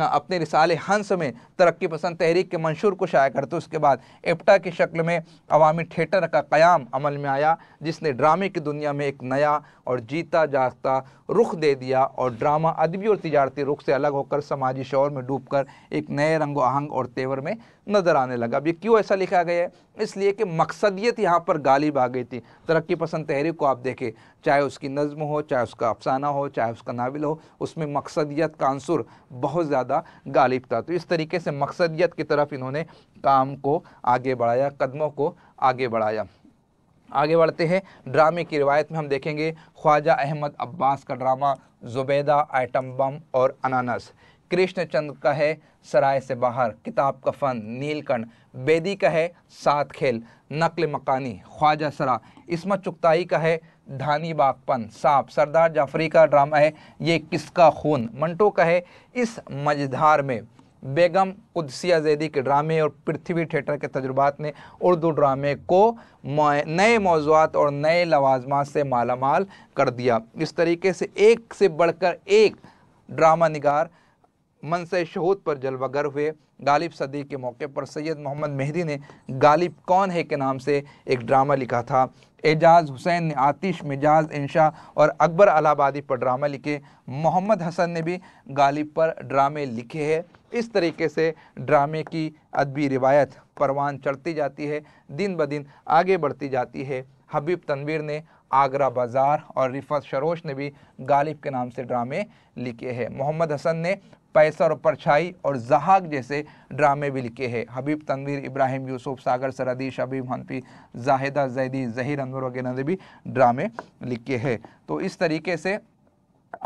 S1: अपने रिसाले हंस में तरक्की पसंद तहरीक के मंशूर को शाया करते उसके बाद एपटा की शक्ल में अवामी थिएटर का क़याम अमल में आया जिसने ड्रामे की दुनिया में एक नया और जीता जागता रुख दे दिया और ड्रामा अदबी और तजारती रुख से अलग होकर समाजी शौर में डूबकर एक नए रंगो आहंग और तेवर में नज़र आने लगा अब ये क्यों ऐसा लिखा गया है इसलिए कि मकसदियत यहाँ पर गालिब आ गई थी तरक्की पसंद तहरीर को आप देखें चाहे उसकी नज़म हो चाहे उसका अफसाना हो चाहे उसका नावल हो उसमें मकसदियत का अंसुर बहुत ज़्यादा गालिब था तो इस तरीके से मकसदियत की तरफ इन्होंने काम को आगे बढ़ाया कदमों को आगे बढ़ाया आगे बढ़ते हैं ड्रामे की रिवायत में हम देखेंगे ख्वाजा अहमद अब्बास का ड्रामा जुबैदा आइटम बम और अनानस कृष्णचंद का है सराय से बाहर किताब का फ़न नीलकंड बेदी का है सात खेल नकल मकानी ख्वाजा सरा इसमत चुगताई का है धानी बागपन साफ सरदार जाफरी का ड्रामा है ये किसका खून मंटो का है इस मझधार में बेगम कुदसिया जैदी के ड्रामे और पृथ्वी थिएटर के तजुर्बात ने उर्दू ड्रामे को नए मौजूद और नए लवाजमात से मालामाल कर दिया इस तरीके से एक से बढ़कर एक ड्रामा निगार मनसे शहूद पर जलवागर हुए गालिब सदी के मौके पर सैयद मोहम्मद मेहदी ने गालिब कौन है के नाम से एक ड्रामा लिखा था एजाज हुसैन ने आतिश मिजाज इंशा और अकबर अलाबादी पर ड्रामा लिखे मोहम्मद हसन ने भी गालिब पर ड्रामे लिखे हैं इस तरीके से ड्रामे की अदबी रिवायत परवान चढ़ती जाती है दिन ब दिन आगे बढ़ती जाती है हबीब तनवीर ने आगरा बाज़ार और रिफत शरोश ने भी गालिब के नाम से ड्रामे लिखे हैं मोहम्मद हसन ने पैसर और परछाई और जहाक जैसे ड्रामे भी लिखे हैं हबीब तनवीर इब्राहिम यूसुफ सागर सरदीश शबीब हनफी जाहिदा जैदी जहीर अनवर वगैरह ने भी ड्रामे लिखे हैं तो इस तरीके से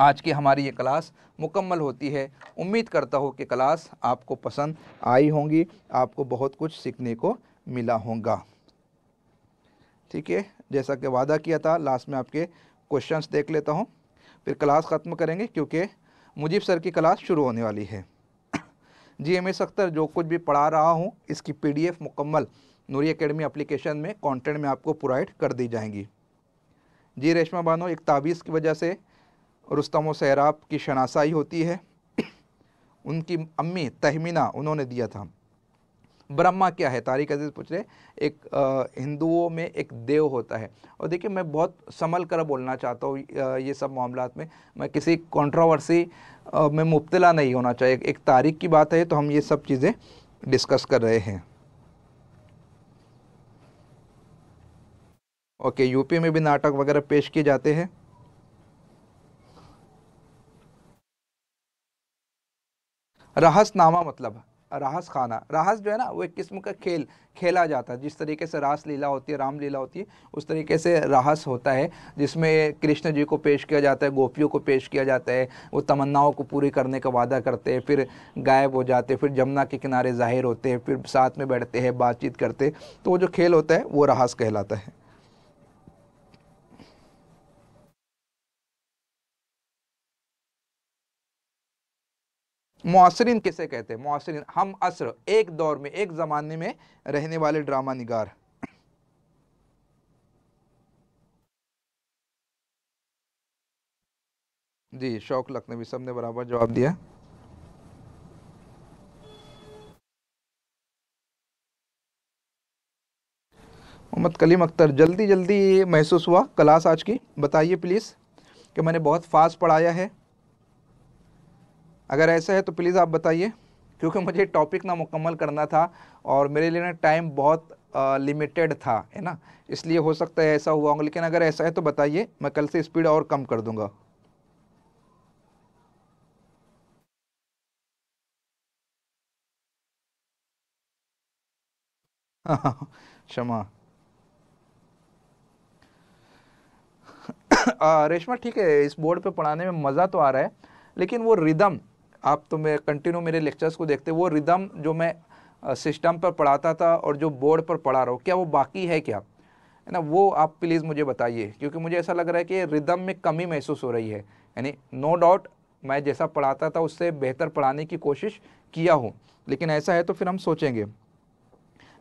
S1: आज की हमारी ये क्लास मुकम्मल होती है उम्मीद करता हूँ कि क्लास आपको पसंद आई होंगी आपको बहुत कुछ सीखने को मिला होगा ठीक है जैसा कि वादा किया था लास्ट में आपके क्वेश्चंस देख लेता हूँ फिर क्लास ख़त्म करेंगे क्योंकि मुजीब सर की क्लास शुरू होने वाली है जी एम एस अख्तर जो कुछ भी पढ़ा रहा हूँ इसकी पी डी एफ़ मुकम्मल नूरी अकेडमी अप्लीकेशन में कॉन्टेंट में आपको प्रोवाइड कर दी जाएंगी जी रेशमा बानो एक तावीज़ की वजह से रुस्तम सैराब की शनासाई होती है उनकी अम्मी तहमीना उन्होंने दिया था ब्रह्मा क्या है तारिक अजीज़ पूछ रहे एक हिंदुओं में एक देव होता है और देखिए मैं बहुत संभल कर बोलना चाहता हूँ ये सब मामला में मैं किसी कॉन्ट्रावर्सी में मुबतला नहीं होना चाहिए एक तारीख की बात है तो हम ये सब चीज़ें डिस्कस कर रहे हैं ओके यूपी में भी नाटक वगैरह पेश किए जाते हैं रहस्यनामा मतलब राहस खाना राहस जो है ना वो एक किस्म का खेल खेला जाता है जिस तरीके से रास लीला होती है राम लीला होती है उस तरीके से राहस होता है जिसमें कृष्ण जी को पेश किया जाता है गोपियों को पेश किया जाता है वो तमन्नाओं को पूरी करने का वादा करते हैं फिर गायब हो जाते हैं फिर जमुना के किनारे जाहिर होते हैं फिर साथ में बैठते हैं बातचीत करते तो वो जो खेल होता है वो राहस कहलाता है मौसरिन किसे कहते हैं मौसरिन हम असर एक दौर में एक ज़माने में रहने वाले ड्रामा निगार जी शौक लखनवी सब ने बराबर जवाब दिया मोहम्मद कलीम अख्तर जल्दी जल्दी महसूस हुआ क्लास आज की बताइए प्लीज़ कि मैंने बहुत फास्ट पढ़ाया है अगर ऐसा है तो प्लीज़ आप बताइए क्योंकि मुझे टॉपिक ना मुकम्मल करना था और मेरे लिए ना टाइम बहुत लिमिटेड था है ना इसलिए हो सकता है ऐसा हुआ होगा लेकिन अगर ऐसा है तो बताइए मैं कल से स्पीड और कम कर दूंगा क्षमा रेशमा ठीक है इस बोर्ड पे पढ़ाने में मज़ा तो आ रहा है लेकिन वो रिदम आप तो मैं कंटिन्यू मेरे लेक्चर्स को देखते वो रिदम जो मैं सिस्टम पर पढ़ाता था और जो बोर्ड पर पढ़ा रहा हूँ क्या वो बाकी है क्या है ना वो आप प्लीज़ मुझे बताइए क्योंकि मुझे ऐसा लग रहा है कि रिदम में कमी महसूस हो रही है यानी नो डाउट मैं जैसा पढ़ाता था उससे बेहतर पढ़ाने की कोशिश किया हूँ लेकिन ऐसा है तो फिर हम सोचेंगे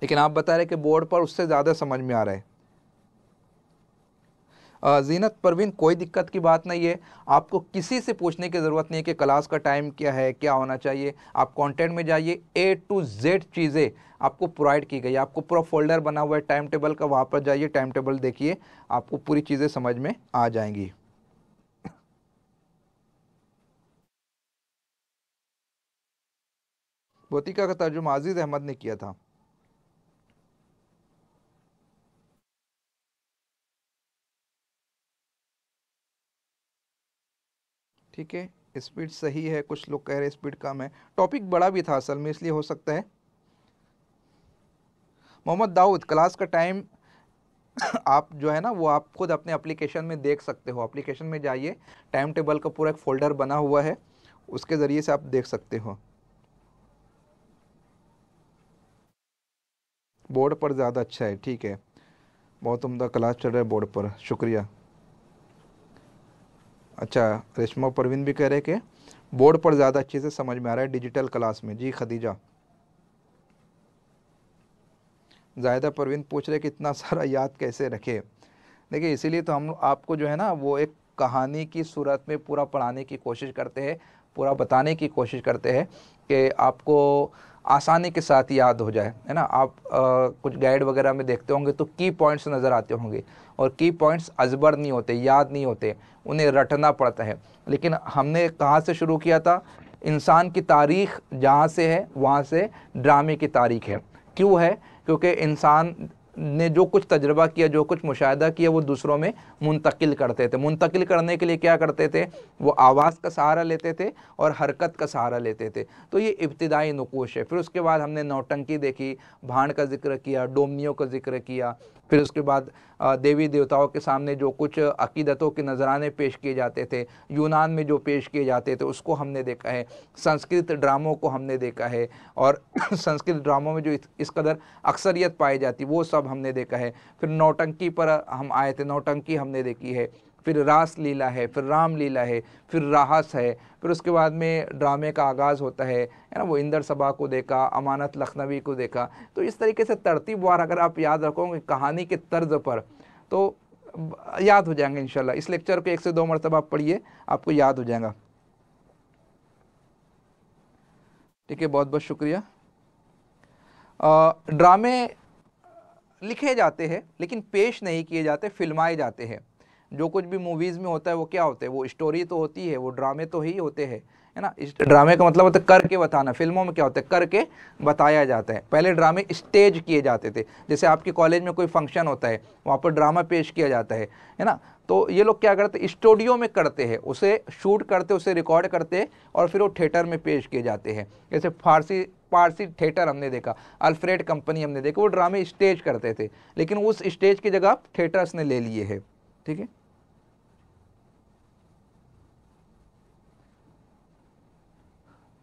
S1: लेकिन आप बता रहे कि बोर्ड पर उससे ज़्यादा समझ में आ रहा है जीनत परवीन कोई दिक्कत की बात नहीं है आपको किसी से पूछने की ज़रूरत नहीं है कि क्लास का टाइम क्या है क्या होना चाहिए आप कंटेंट में जाइए ए टू जेड चीज़ें आपको प्रोवाइड की गई आपको पूरा फोल्डर बना हुआ है टाइम टेबल का वहाँ पर जाइए टाइम टेबल देखिए आपको पूरी चीज़ें समझ में आ जाएंगी बोतिका का तर्जुमा आजीज़ अहमद ने किया था ठीक है स्पीड सही है कुछ लोग कह रहे हैं स्पीड कम है टॉपिक बड़ा भी था असल में इसलिए हो सकता है मोहम्मद दाऊद क्लास का टाइम आप जो है ना वो आप खुद अपने एप्लीकेशन में देख सकते हो एप्लीकेशन में जाइए टाइम टेबल का पूरा एक फोल्डर बना हुआ है उसके ज़रिए से आप देख सकते हो बोर्ड पर ज़्यादा अच्छा है ठीक है बहुत उम्दा क्लास चल रहा है बोर्ड पर शुक्रिया अच्छा रेशमा परवीन भी कह रहे कि बोर्ड पर ज़्यादा अच्छे से समझ में आ रहा है डिजिटल क्लास में जी खदीजा जायदा परवीन पूछ रहे कि इतना सारा याद कैसे रखे देखिए इसीलिए तो हम आपको जो है ना वो एक कहानी की सूरत में पूरा पढ़ाने की कोशिश करते हैं पूरा बताने की कोशिश करते हैं कि आपको आसानी के साथ याद हो जाए है ना आप आ, कुछ गाइड वगैरह में देखते होंगे तो की पॉइंट्स नज़र आते होंगे और की पॉइंट्स अजबर नहीं होते याद नहीं होते उन्हें रटना पड़ता है लेकिन हमने कहाँ से शुरू किया था इंसान की तारीख जहाँ से है वहाँ से ड्रामे की तारीख है क्यों है क्योंकि इंसान ने जो कुछ तजर्बा किया जो कुछ मुशाह किया वो दूसरों में मुंतकिल करते थे मुंतकिल करने के लिए क्या करते थे वो आवाज़ का सहारा लेते थे और हरकत का सहारा लेते थे तो ये इब्तदाई नकोश है फिर उसके बाद हमने नौटंकी देखी भाड़ का जिक्र किया डोमनियों का जिक्र किया फिर उसके बाद देवी देवताओं के सामने जो कुछ अकीदतों के नजराने पेश किए जाते थे यूनान में जो पेश किए जाते थे उसको हमने देखा है संस्कृत ड्रामों को हमने देखा है और संस्कृत ड्रामों में जो इस कदर अक्सरियत पाई जाती वो सब हमने देखा है फिर नौटंकी पर हम आए थे नौटंकी हमने देखी है फिर रास लीला है फिर राम लीला है फिर राहस है फिर उसके बाद में ड्रामे का आगाज़ होता है है ना वो इंदर सभा को देखा अमानत लखनवी को देखा तो इस तरीके से तरतीब वार अगर आप याद रखोगे कहानी के तर्ज पर तो याद हो जाएंगे इन इस लेक्चर को एक से दो मरतबा आप पढ़िए आपको याद हो जाएगा ठीक है बहुत बहुत शुक्रिया आ, ड्रामे लिखे जाते हैं लेकिन पेश नहीं किए जाते फिल्माए जाते हैं जो कुछ भी मूवीज़ में होता है वो क्या होते हैं वो स्टोरी तो होती है वो ड्रामे तो ही होते हैं है ना इस ड्रामे का मतलब होता है करके बताना फिल्मों में क्या होता है करके बताया जाता है पहले ड्रामे स्टेज किए जाते थे जैसे आपके कॉलेज में कोई फंक्शन होता है वहाँ पर ड्रामा पेश किया जाता है है ना तो ये लोग क्या करते स्टूडियो में करते हैं उसे शूट करते उसे रिकॉर्ड करते और फिर वो थिएटर में पेश किए जाते हैं जैसे फारसी पारसी थिएटर हमने देखा अल्फ्रेड कंपनी हमने देखा वो ड्रामे स्टेज करते थे लेकिन उस स्टेज की जगह थिएटर्स ने ले लिए है ठीक है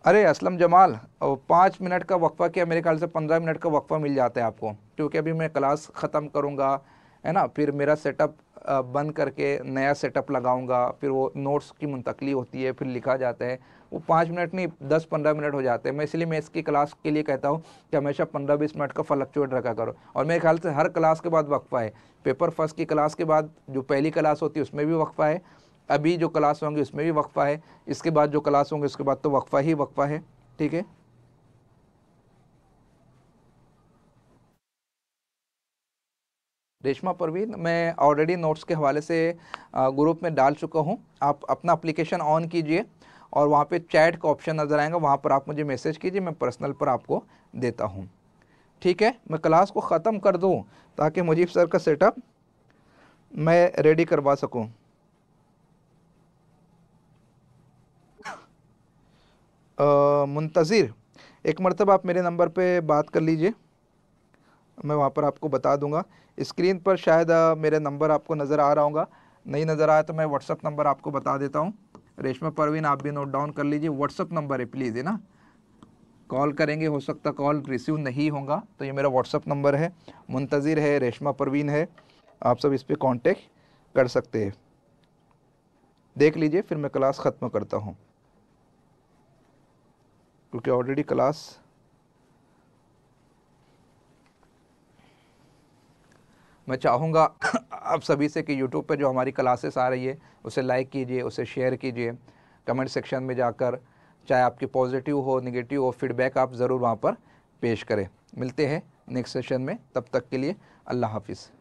S1: अरे असलम जमाल पाँच मिनट का वक्फ़ा क्या मेरे ख्याल से पंद्रह मिनट का वक्फ़ा मिल जाता है आपको क्योंकि अभी मैं क्लास ख़त्म करूँगा है ना फिर मेरा सेटअप बंद करके नया सेटअप लगाऊंगा फिर वो नोट्स की मुंतकली होती है फिर लिखा जाता है वो पाँच मिनट नहीं दस पंद्रह मिनट हो जाते हैं मैं इसलिए मैं इसकी क्लास के लिए कहता हूँ कि हमेशा पंद्रह बीस मिनट का फ्लक्चुएट रखा करो और मेरे ख्याल से हर क्लास के बाद वक्फ़ा है पेपर फर्स्ट की क्लास के बाद जो पहली क्लास होती है उसमें भी वक्फ़ा है अभी जो क्लास होंगे उसमें भी वक्फ़ा है इसके बाद जो क्लास होंगे उसके बाद तो वक्फ़ा ही वक्फ़ा है ठीक है रेशमा परवीन मैं ऑलरेडी नोट्स के हवाले से ग्रुप में डाल चुका हूँ आप अपना अप्लीकेशन ऑन कीजिए और वहाँ पे चैट का ऑप्शन नज़र आएगा वहाँ पर आप मुझे मैसेज कीजिए मैं पर्सनल पर आपको देता हूँ ठीक है मैं क्लास को ख़त्म कर दूँ ताकि मुजीब सर का सेटअप मैं रेडी करवा सकूँ मुंतज़िर एक मरतब आप मेरे नंबर पे बात कर लीजिए मैं वहाँ पर आपको बता दूँगा स्क्रीन पर शायद मेरे नंबर आपको नज़र आ रहा होगा नहीं नज़र आया तो मैं व्हाट्सअप नंबर आपको बता देता हूँ रेशमा परवीन आप भी नोट डाउन कर लीजिए व्हाट्सअप नंबर है प्लीज़ है ना कॉल करेंगे हो सकता कॉल रिसीव नहीं होगा तो ये मेरा व्हाट्सअप नंबर है मुंतज़िर है रेशमा परवीन है आप सब इस पर कॉन्टेक्ट कर सकते हैं देख लीजिए फिर मैं क्लास ख़त्म करता हूँ क्योंकि ऑलरेडी क्लास मैं चाहूँगा आप सभी से कि यूट्यूब पर जो हमारी क्लासेस आ रही है उसे लाइक कीजिए उसे शेयर कीजिए कमेंट सेक्शन में जाकर चाहे आपकी पॉजिटिव हो नेगेटिव हो फीडबैक आप ज़रूर वहाँ पर पेश करें मिलते हैं नेक्स्ट सेशन में तब तक के लिए अल्लाह हाफिज़